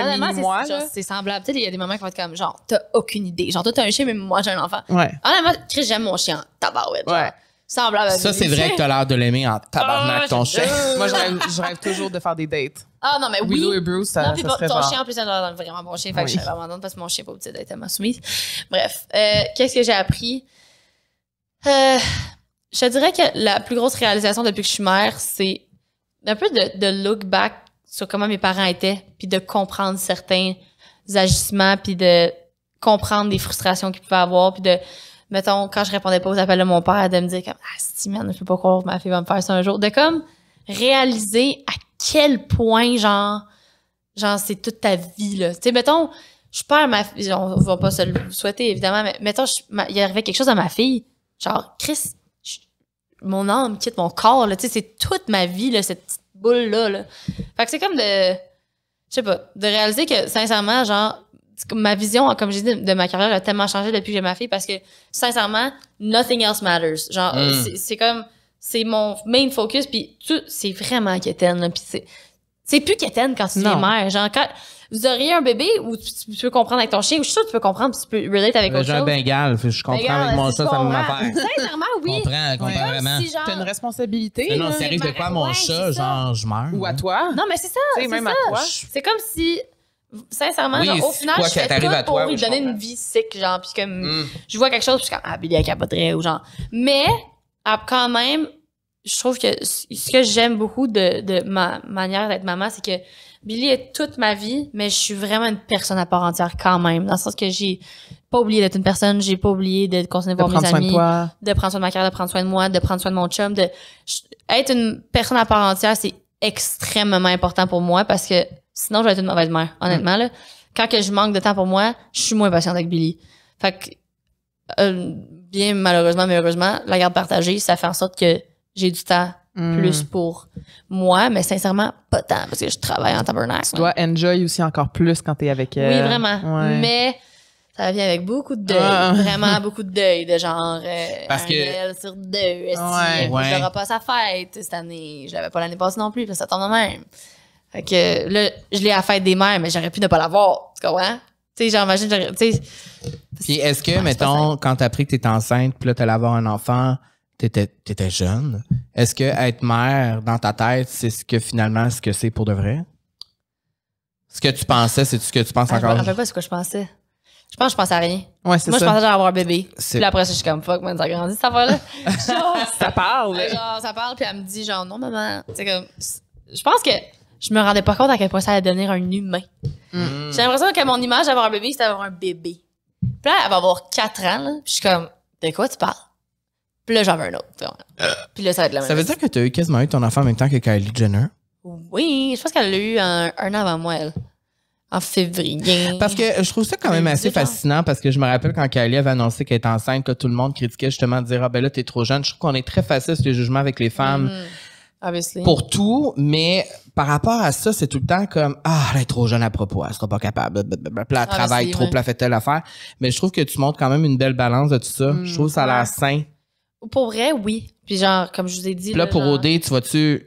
un moi. C'est, semblable. peut-être il y a des moments qui vont être comme, genre, t'as aucune idée. Genre, toi, t'as un chien, mais moi, j'ai un enfant. Ouais. Honnêtement, Chris, j'aime mon chien. Tabarouette. Ouais. Ça, c'est vrai que t'as l'air de l'aimer en ah, tabarnak, ton chien. (laughs) Moi, je rêve, je rêve toujours de faire des dates. Ah non, mais oui. et Bruce, ça, non, ton chien, en plus, c'est vraiment bon chien. Fait que je parce que mon chien n'est pas petit, d'être tellement Bref, euh, qu'est-ce que j'ai appris? Euh, je dirais que la plus grosse réalisation depuis que je suis mère, c'est un peu de, look back sur comment mes parents étaient, puis de comprendre certains agissements, puis de comprendre des frustrations qu'ils pouvaient avoir, puis de mettons, quand je répondais pas aux appels de mon père, de me dire comme, ah, si, merde, je peux pas croire que ma fille va me faire ça un jour. De comme, réaliser à quel point, genre, genre, c'est toute ta vie, là. Tu sais, mettons, je perds ma fille, on va pas se le souhaiter, évidemment, mais mettons, il arrivait quelque chose à ma fille, genre, Chris, mon âme quitte mon corps, là, tu sais, c'est toute ma vie, là, cette petite boule-là, là. Fait que c'est comme de, je sais pas, de réaliser que, sincèrement, genre, ma vision, comme j'ai dit, de ma carrière a tellement changé depuis que j'ai ma fille parce que, sincèrement, nothing else matters. Genre, mm. c'est comme, c'est mon main focus, puis tout, c'est vraiment quétaine, puis c'est, c'est plus quétaine quand tu es mère. Genre, quand vous auriez un bébé ou tu, peux comprendre avec ton chien, ou je suis sûr tu peux comprendre, tu peux relate avec autre chose. J'ai un bengal, je comprends avec mon chat, ça me m'affaire. Sincèrement, oui. Je comprends, comprends vraiment. Si, genre... une responsabilité. Mais non, sérieux, rien de quoi à mon chat, genre, je meurs. Ou à hein. toi. Non, mais c'est ça, c'est ça. C'est comme si Sincèrement, au final, je fais tout pour lui donner une vie sick, genre, puis comme hmm. je vois quelque chose, puis comme ah Billy capoterait ou genre. Mais quand même, je trouve que ce que j'aime beaucoup de, ma manière d'être maman, c'est que Billy est toute ma vie, mais je suis vraiment une personne à part entière quand même, dans le sens que j'ai pas oublié d'être une personne, j'ai pas oublié de continuer de voir mes amis, de, prendre soin de ma carrière, de prendre soin de moi, de prendre soin de mon chum, de être une personne à part entière, c'est extrêmement important pour moi parce que Sinon, je vais être une mauvaise mère, honnêtement. Là. Quand je manque de temps pour moi, je suis moins patiente avec Billy. Fait que, euh, bien malheureusement, malheureusement, la garde partagée, ça fait en sorte que j'ai du temps hmm. plus pour moi, mais sincèrement, pas tant, parce que je travaille en tabernacle. Tu dois enjoy aussi encore plus quand t'es avec elle. Oui, vraiment. Mais ça vient avec beaucoup de deuil, ah. (laughs) vraiment beaucoup de deuil, de genre euh, Parce sur deux, est-ce pas sa fête cette année, je l'avais pas l'année passée non plus, ça tombe de même. Fait que là, je l'ai à la fête des mères, mais j'aurais pu ne pas l'avoir. Tu Tu sais, j'imagine, tu sais. Puis est-ce que, mettons, quand t'as appris que t'es enceinte, puis là, t'allais avoir un enfant, t'étais, étais jeune. Est-ce que être mère dans ta tête, c'est ce que finalement, ce que c'est pour de vrai? Ce que tu pensais, c'est ce que tu penses encore? Ah, je me rappelle pas ce que je pensais. Je pense que je pensais à rien. Ouais, Moi, je pensais à avoir un bébé. Puis après je suis comme fuck, moi, ça grandit ça va là ça parle. Genre, ça parle, puis elle me dit, genre, non, maman. C'est comme. Je pense que je me rendais pas compte à quel point ça allait devenir un humain. Mm. J'ai l'impression que mon image d'avoir un bébé, c'était d'avoir un bébé. Puis là, elle va avoir 4 ans, je suis comme, de quoi tu parles? Puis là, j'en veux un autre. Puis là, ça va être la même Ça veut dire que tu as eu quasiment eu ton enfant en même temps que Kylie Jenner? Oui, je pense qu'elle l'a eu un, an avant moi, elle. En février. Parce que je trouve ça quand même assez fascinant parce que je me rappelle quand Kylie avait annoncé qu'elle était enceinte, que tout le monde critiquait justement de dire Ah ben là, t'es trop jeune. Je trouve qu'on est très facile sur les jugements avec les femmes. Mm. Pour tout, mais par rapport à ça, c'est tout le temps comme Ah, elle est trop jeune à propos, elle sera pas capable, elle travaille trop, elle fait telle affaire. Mais je trouve que tu montres quand même une belle balance de tout ça. Mm, je trouve que ça a l'air sain. Pour vrai, oui. Puis genre, comme je vous ai dit. là, pour OD, tu vas-tu.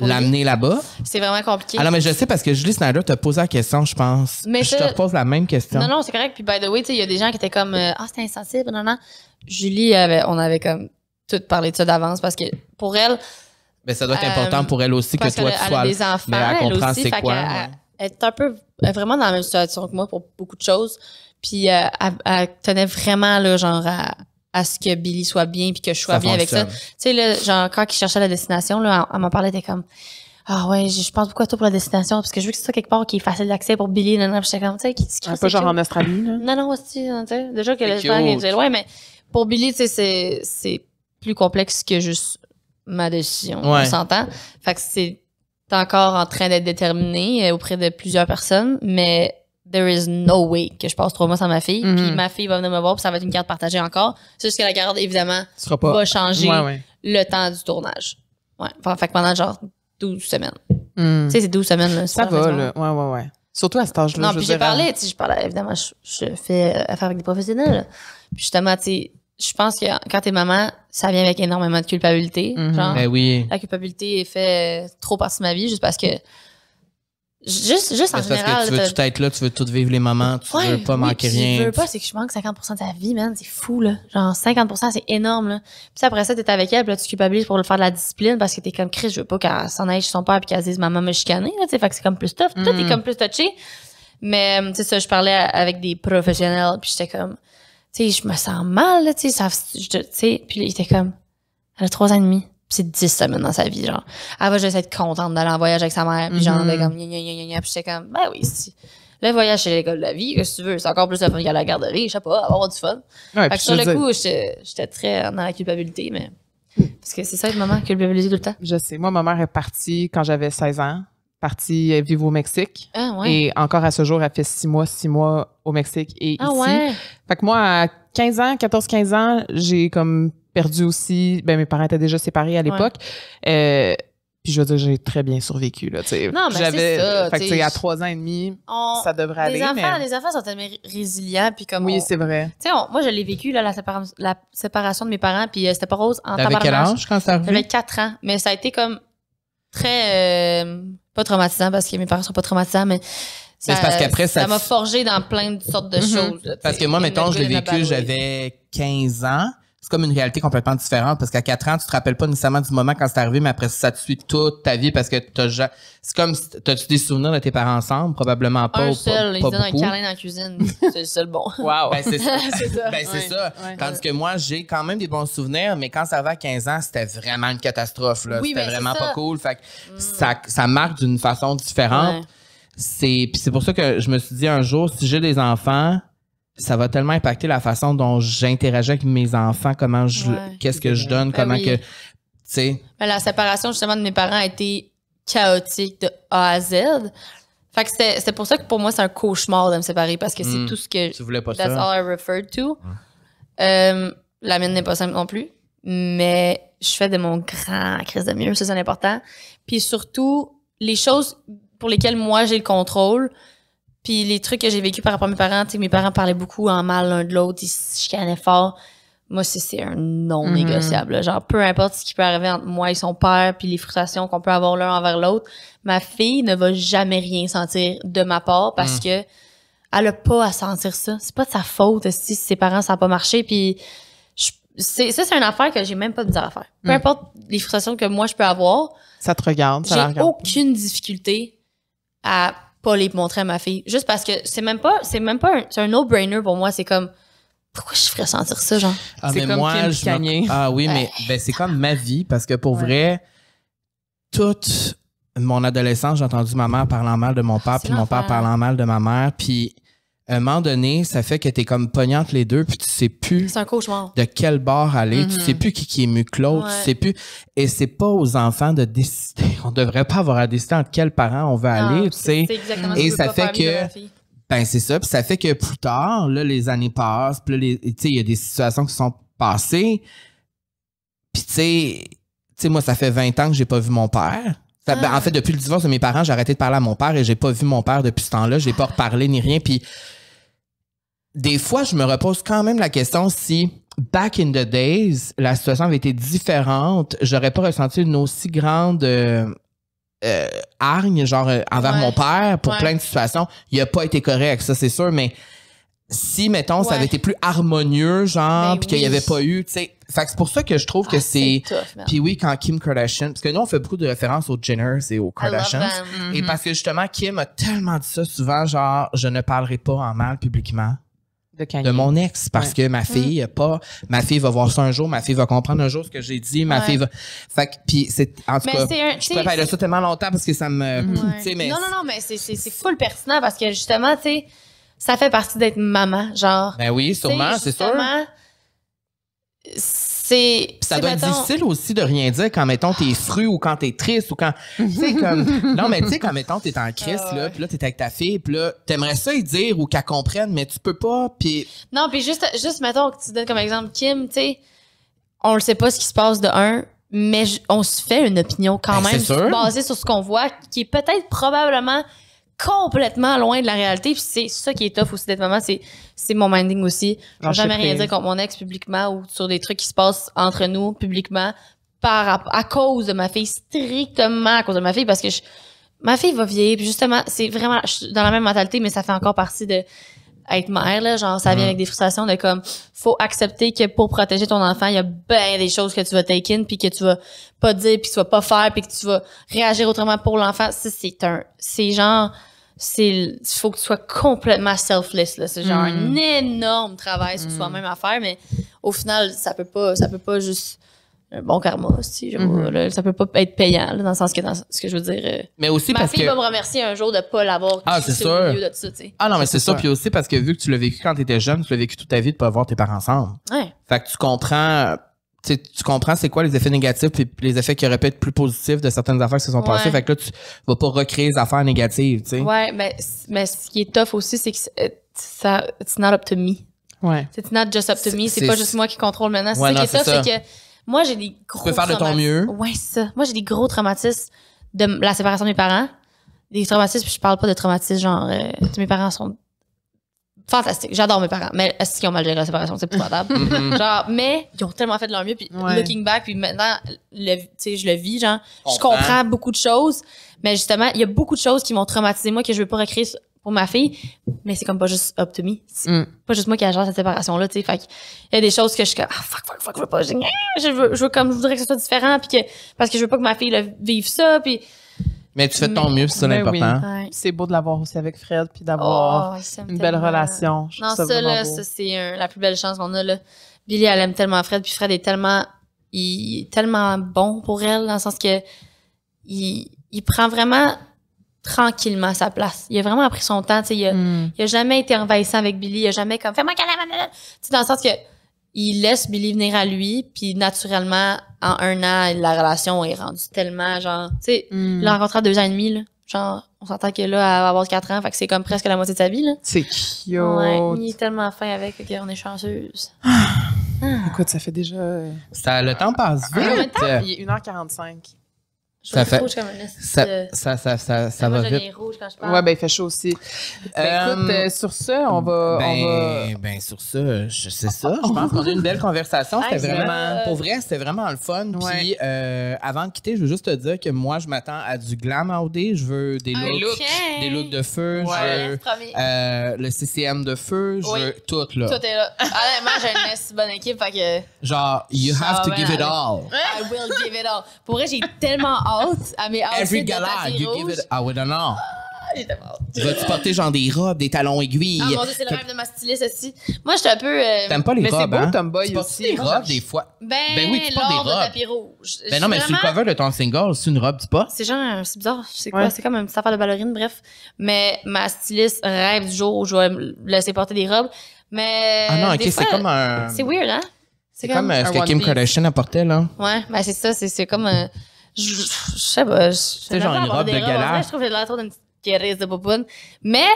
L'amener là-bas. C'est vraiment compliqué. Alors, ah mais je sais parce que Julie Snyder t'a posé la question, je pense. Mais je te pose la même question. Non, non, c'est correct. Puis, by the way, il y a des gens qui étaient comme, euh, ah, c'était insensible, non, non. Julie, on avait comme tout parler de ça d'avance parce que pour elle. Mais ça doit être important euh, pour elle aussi que toi, tu sois. des enfants, mais elle, elle c'est quoi. Elle, est un peu vraiment dans la même situation que moi pour beaucoup de choses. Puis euh, elle, tenait vraiment là, genre à, ce que Billy soit bien puis que je sois bien avec ça. Tu sais, là, genre quand il cherchait la destination, là, elle, m'a parlé, parlait, elle était comme ah ouais, je pense beaucoup à toi pour la destination parce que je veux que c'est ça quelque part qui est facile d'accès pour Billy. tu sais, Un peu genre en Australie, là. Non, non, aussi, hein, tu sais, déjà que temps est loin, mais pour Billy, tu sais, c'est plus complexe que juste ma décision. On s'entend. Fait que c'est encore en train d'être déterminé euh, auprès de plusieurs personnes, mais there is no way que je passe trois mois sans ma fille. Puis mhm. ma fille va venir me voir, puis ça va être une carte partagée encore. C'est juste que la carte, évidemment, va changer le temps du tournage. Enfin, fait que pendant genre 12 semaines. Hmm. Tu sais, c'est 12 semaines. Là, ça va, là. Ouais, ouais, ouais. Surtout à cet âge-là. Non, puis j'ai hein. parlé, tu sais, je parlais, évidemment, je, je fais affaire avec des professionnels. Puis justement, tu sais, je pense que quand t'es maman, ça vient avec énormément de culpabilité. Mhm. genre, ben oui. La culpabilité fait euh, trop partie de ma vie juste parce que. Juste, juste en général. Ben, parce que tu veux tout être là, tu veux tout vivre les moments, tu veux pas manquer rien. Ce que veux pas, c'est que je manque 50% de ta vie, man. C'est fou, là. Genre, 50%, c'est énorme, là. Puis après ça, t'es avec elle, puis là, tu culpabilises pour le faire de la discipline parce que t'es comme Chris, je veux pas qu'elle s'en aille chez son père puis qu'elle dise maman me chicanée », là, Fait que c'est comme plus tough. Mm Toi, t'es comme plus touché. Mais, euh, sais ça, je parlais avec des professionnels puis j'étais comme, tu sais, je me sens mal, tu sais, puis il était comme, elle a trois ans et demi, c'est dix semaines dans sa vie, genre. Elle va juste être contente d'aller en voyage avec sa mère, puis mm -hmm. comme, gna gna puis j'étais comme, ben oui, si. Le voyage c'est l'école de la vie, si tu veux, c'est encore plus le fun qu'à la garderie, je sais pas, avoir du fun. fait que sur le coup, j'étais très dans la culpabilité, mais. Hmm. Parce que c'est ça, être maman, culpabilité tout le temps. Je sais. Moi, ma mère est partie quand j'avais 16 ans partie vivre au Mexique. Ah, et encore à ce jour, elle fait six mois, six mois au Mexique et ah ici. Ouais. Fait que moi, à 15 ans, 14-15 ans, j'ai comme perdu aussi. Ben, mes parents étaient déjà séparés à l'époque. Euh, puis je veux dire, j'ai très bien survécu. Là, non, mais c'est ça, fait que, à trois ans et demi, ça devrait aller. mais... Les enfants sont tellement résilients. Puis comme oui, c'est vrai. sais moi, je l'ai vécu, là, la, la séparation de mes parents. Puis euh, c'était pas rose en T'avais quel âge quand ça J'avais quatre ans. Mais ça a été comme euh, pas traumatisant parce que mes parents sont pas traumatisants, mais. Ça, ça m'a forgé dans plein de sortes de mm-hmm. choses. parce que moi, mettons, je l'ai vécu, j'avais 15 ans c'est comme une réalité complètement différente parce qu'à 4 ans, tu te rappelles pas nécessairement du moment quand c'est arrivé, mais après ça, te suit toute ta vie parce que t'as genre c'est comme t'as-tu des souvenirs de tes parents ensemble? Probablement pas. Un seul, pas, ils pas dans la cuisine. (laughs) c'est le seul bon. Wow. Ben, c'est ça. (laughs) Ben, ça. Tandis que moi, j'ai quand même des bons souvenirs, mais quand ça va à 15 ans, c'était vraiment une catastrophe, là. c'était ben, vraiment pas cool. Fait mm. ça, ça marque d'une façon différente. C'est c'est pour ça que je me suis dit un jour, si j'ai des enfants, ça va tellement impacter la façon dont j'interagis avec mes enfants, comment je, qu'est-ce que je donne, ben comment que, tu sais. Ben, la séparation justement de mes parents a été chaotique de A à Z. Fait que c'est pour ça que pour moi c'est un cauchemar de me séparer parce que c'est hmm. tout ce que. Tu voulais pas that's ça. all I referred to. Euh, la mienne n'est pas simple non plus, mais je fais de mon grand crise de mieux, ça c'est important. Puis surtout les choses pour lesquelles moi j'ai le contrôle, puis les trucs que j'ai vécu par rapport à mes parents, tu mes parents parlaient beaucoup en mal l'un de l'autre, ils se chicanaient fort. Moi, c'est un non mhm. négociable. Genre, peu importe ce qui peut arriver entre moi et son père, puis les frustrations qu'on peut avoir l'un envers l'autre, ma fille ne va jamais rien sentir de ma part parce mhm. que elle a pas à sentir ça. C'est pas de sa faute si ses parents ça pas marché. Puis ça c'est une affaire que j'ai même pas de faire. Peu mhm. importe les frustrations que moi je peux avoir, ça te regarde, ça J'ai aucune difficulté à pas les montrer à ma fille. Juste parce que c'est même pas, c'est même pas un, c'est un no-brainer pour moi. C'est comme, pourquoi je ferais sentir ça, genre? Ah, c'est mais comme moi, je Ah oui, mais ben, c'est comme ma vie parce que pour vrai, toute mon adolescence, j'ai entendu ma mère parlant mal de mon père, puis mon père parlant mal de ma mère, puis à un moment donné, ça fait que tu es comme pognante les deux, puis tu sais plus de quel bord aller, tu mm-hmm. sais plus qui, qui est mieux que l'autre, tu sais plus. Et c'est pas aux enfants de décider. (laughs) On devrait pas avoir à décider entre quels parents on veut aller, tu sais. Et ça fait que. Ben, c'est ça. Puis ça fait que plus tard, là, les années passent, puis tu il y a des situations qui sont passées. Puis, tu sais, moi, ça fait 20 ans que j'ai pas vu mon père. Ben, en ah. fait, depuis le divorce de mes parents, j'ai arrêté de parler à mon père et j'ai pas vu mon père depuis ce temps-là. J'ai pas reparlé ni rien. Puis, des fois, je me repose quand même la question si back in the days, la situation avait été différente, j'aurais pas ressenti une aussi grande euh, euh, hargne, genre euh, envers mon père, pour plein de situations. Il a pas été correct, ça c'est sûr, mais si, mettons, ça avait été plus harmonieux, genre, ben puis qu'il n'y avait pas eu, tu sais. c'est pour ça que je trouve que ah, c'est. Puis oui, quand Kim Kardashian. Parce que nous, on fait beaucoup de références aux Jenners et aux Kardashians. Et mm-hmm. parce que justement, Kim a tellement dit ça souvent, genre, je ne parlerai pas en mal publiquement de, mon ex parce que ma fille pas ma fille va voir ça un jour ma fille va comprendre un jour ce que j'ai dit ma fille va fait puis c'est en tout cas je prépare ça tellement longtemps parce que ça me non non non mais c'est c'est full pertinent parce que justement tu sais ça fait partie d'être maman genre ben oui sûrement c'est sûr c'est. Ça doit être difficile aussi de rien dire quand, mettons, t'es fru ou quand t'es triste ou quand. comme. (laughs) non, mais tu sais, quand, mettons, t'es en crise, là, ah puis là, t'es avec ta fille, puis là, t'aimerais ça y dire ou qu'elle comprenne, mais tu peux pas, puis. Non, puis juste, juste, mettons, que tu donnes comme exemple Kim, tu sais, on le sait pas ce qui se passe de un, mais on se fait une opinion quand ben, même basée sur ce qu'on voit, qui est peut-être probablement complètement loin de la réalité. Puis c'est ça qui est tough aussi d'être maman. C'est, c'est mon minding aussi. Je jamais rien dire contre mon ex publiquement ou sur des trucs qui se passent entre nous publiquement par, à, cause de ma fille, strictement à cause de ma fille, parce que ma fille va vieillir. justement, c'est vraiment, je suis dans la même mentalité, mais ça fait encore partie de être mère, là, genre, ça vient mm-hmm. avec des frustrations de comme, faut accepter que pour protéger ton enfant, il y a bien des choses que tu vas take in, puis que tu vas pas dire, puis que tu vas pas faire, puis que tu vas réagir autrement pour l'enfant. Ça, c'est un, c'est genre, c'est, faut que tu sois complètement selfless, là. C'est genre mm-hmm. un énorme travail sur mm-hmm. soi-même à faire, mais au final, ça peut pas, ça peut pas juste un bon karma aussi mhm. ça peut pas être payant dans le sens que dans ce que je veux dire euh, mais aussi ma fille va me remercier un jour de pas l'avoir ah c'est au milieu de ça, ah non mais c'est ça puis aussi parce que vu que tu l'as vécu quand t'étais jeune tu l'as vécu toute ta vie de pas avoir tes parents ensemble ouais. fait que tu comprends tu comprends c'est quoi les effets négatifs puis les effets qui auraient pu être plus positifs de certaines affaires qui se sont passées fait que là tu vas pas recréer les affaires négatives tu sais ouais mais ce qui est tough aussi c'est que euh, ça it's not up to me ouais c'est not just up to me c'est pas juste moi qui contrôle maintenant qui est c'est que moi, j'ai des gros. de ton mieux. Ouais, ça. Moi, j'ai des gros traumatismes de la séparation de mes parents. Des traumatismes, puis je parle pas de traumatismes genre. Euh, mes parents sont fantastiques. J'adore mes parents. Mais est-ce qu'ils ont mal géré la séparation? C'est épouvantable. (laughs) Mhm. genre, mais ils ont tellement fait de leur mieux. Puis looking back, puis maintenant, sais je le vis, genre. Je comprends beaucoup de choses. Mais justement, il y a beaucoup de choses qui m'ont traumatisé, moi, que je veux pas recréer pour ma fille, mais c'est comme pas juste up to me. C'est mm. pas juste moi qui gère cette séparation-là, tu sais. Fait il y a des choses que je suis comme, ah, fuck, fuck, fuck, je veux pas, je veux, comme, je voudrais que ce soit différent puis que, parce que je veux pas que ma fille le vive ça puis. Mais tu fais ton mieux, c'est ben l'important. C'est beau de l'avoir aussi avec Fred, puis d'avoir oh, une belle relation. non, ça, là, c'est la plus belle chance qu'on a. Là. Billy, elle aime tellement Fred, puis Fred est tellement, il est tellement bon pour elle, dans le sens que il, il prend vraiment tranquillement sa place. Il a vraiment pris son temps. Il a, hmm. il a jamais été envahissant avec Billy. Il a jamais comme fais-moi Dans le sens que il laisse Billy venir à lui, puis naturellement, en un an, la relation est rendue tellement genre. Tu sais, il hmm. rencontré à deux ans et demi. Là, genre, on s'entend que là à avoir quatre ans, fait c'est comme presque la moitié de sa vie. là. C'est cute. Ouais, il est tellement fin avec qu'on est chanceuse. Ah. Écoute, ça fait déjà. Ça, le temps passe vite. il est 1h45. Ça fait, rouge comme un ça, ça, ça, ça, va vite. quand je parle. Ouais, ben il fait chaud aussi. Ben, euh, écoute, euh, sur ça, on ben, va, ben, sur ça, je sais ça. Je pense qu'on a eu une belle conversation. C'était vraiment, pour vrai, c'était vraiment le fun. Puis euh, avant de quitter, je veux juste te dire que moi, je m'attends à du glam des Je veux des looks, des looks de feu. je veux le CCM de feu. Je veux tout là. Tout est là. Honnêtement, j'ai une bonne équipe, fait que. Genre, you have to give it all. I will give it all. Pour vrai, j'ai tellement hâte à ah, mes Every gala, you rouge. give it ah I would non. Ah, tu vas porter genre des robes, des talons aiguilles? Ah mon dieu, c'est le rêve de ma styliste aussi. Moi, je suis un peu. Euh, T'aimes pas les Mais c'est robes, beau, hein? Tomboy Tu portes des robes des fois. Ben, ben, oui, tu portes des de robes. tapis rouge. Ben non, mais sur le cover de ton single, c'est une robe, tu pas? C'est genre, c'est bizarre, c'est quoi? C'est comme une petite affaire de ballerine, bref. Mais ma styliste rêve du jour où je vais me laisser porter des robes. Mais. Ah non, ok, c'est comme un. C'est weird, hein? C'est comme, comme euh, ce que Kim Kardashian a Kardashian apportait, là. Ouais, ben c'est ça, c'est- comme. un je, sais pas. C'est genre une robe de galère. Je trouve que j'ai l'air trop d'une petite de popoune. Mais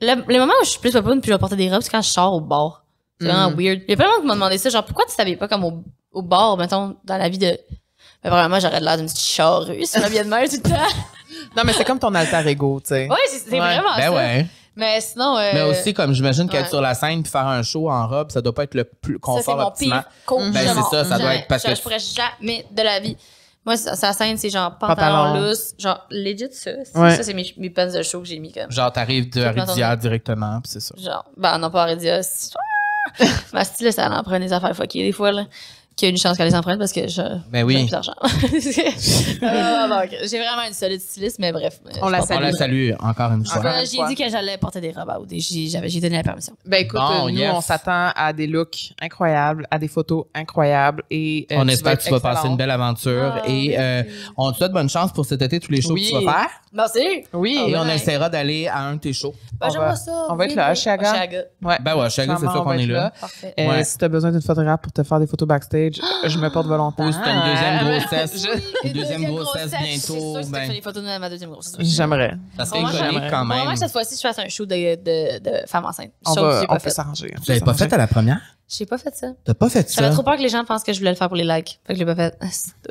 le, moment où je suis plus popoune puis je vais porter des robes, c'est quand je sors au bord. C'est vraiment mm. weird. Il y a plein de gens qui m'ont demandé ça, genre, pourquoi tu t'habilles pas comme au, bord bar, mettons, dans la vie de. Mais vraiment, j'aurais l'air d'une petite charrue si ma vient de mer tout le temps. non, mais c'est comme ton alter ego, tu sais. Oui, c'est ouais. vraiment ben Ouais. Mais sinon. Euh, mais aussi, comme j'imagine qu'être sur la scène puis faire un show en robe, ça doit pas être le plus confortable Ça, c'est mon pire ben, c'est ça, ça doit être parce que. Je pourrais jamais de la vie. Moi, ça scène, c'est genre pantalon, lousse, genre legit ça. Ouais. Ça, c'est mes, mes pants de show que j'ai mis comme. Genre, t'arrives de Aridia directement, pis c'est ça. Genre, ben non, pas Aridia. (laughs) Ma style, ça en prend des affaires fuckées des fois, là qu'il y a une chance qu'elle les emprunte parce que je. Ben plus d'argent. (laughs) Ah, j'ai vraiment une solide styliste, mais bref. On la, salue. on la encore une fois. j'ai dit que j'allais porter des robes ou des. J'ai donné la permission. Ben écoute, nous, on s'attend à des looks incroyables, à des photos incroyables et. on espère que tu vas passer une belle aventure ah, et euh, on te souhaite bonne chance pour cet été, tous les shows que tu vas faire. Merci. Oui. Et on essaiera d'aller à un de tes shows. Ben, ça. On va être là, à Chaga. Ouais. Ben ouais, Chaga, c'est sûr qu'on est là. Euh, si tu as besoin d'une photographe pour te faire des photos backstage, je me porte volontaire. pour c'est une deuxième ah, (laughs) grossesse. Je... deuxième, grossesse, bientôt. C'est ben... je fais les photos de ma deuxième grossesse. J'aimerais. Ça serait joli quand même. Moi, cette fois-ci, je fasse un shoot de, de, de femme enceinte. On, va, on peut s'arranger. Tu hein. l'avais pas fait à la première? J'ai pas fait ça. T'as pas fait ça? J'avais trop peur que les gens pensent que je voulais le faire pour les likes. Fait que je l'ai pas fait.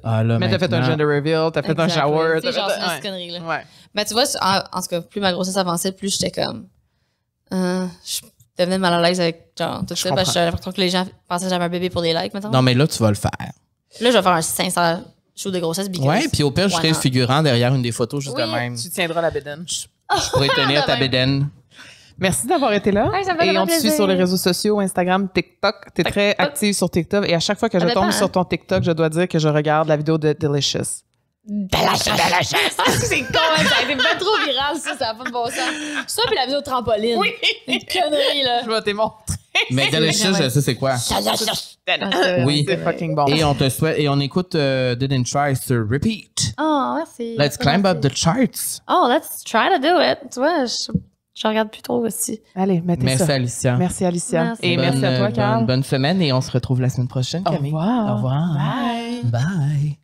Ah, là, mais t'as fait un gender reveal, t'as fait un shower. C'est genre cette connerie-là. Ouais. Mais tu vois, en, ce cas, plus ma grossesse avançait, plus j'étais comme. Euh, je devenais mal à l'aise avec genre tout je ça. Parce que que les gens pensaient que j'avais un bébé pour des likes maintenant. Non, mais là, tu vas le faire. Là, je vais faire un 500 show de grossesse. Because, ouais, puis au pire, je serai le figurant derrière une des photos juste oui, de même. Tu tiendras la bédène. Je, pourrais tenir ta (laughs) bédène. Merci d'avoir été là. Hey, et on te suit sur les réseaux sociaux, Instagram, TikTok. Tu es très active sur TikTok. Et à chaque fois que je tombe sur hein. ton TikTok, je dois dire que je regarde la vidéo de Delicious de la (laughs) Ah, c'est con, hein, ça a pas trop viral, ça, ça a pas de bon sens. Ça, puis la vidéo trampoline. Oui. Une connerie, là. Je vais te montrer. Mais de la ça, c'est quoi? Ah, oui. C'est fucking bon. Et on te souhaite, et on écoute euh, Didn't Try to repeat. Oh, ah, merci. Let's climb up the charts. Oh, let's try to do it. Tu vois, je. regarde plus trop aussi. Allez, mettez merci ça. Alicia. Merci Alicia. Et merci à toi, Carl. Bonne, semaine et on se retrouve la semaine prochaine, Camille. Au revoir. Au revoir. Bye. Bye.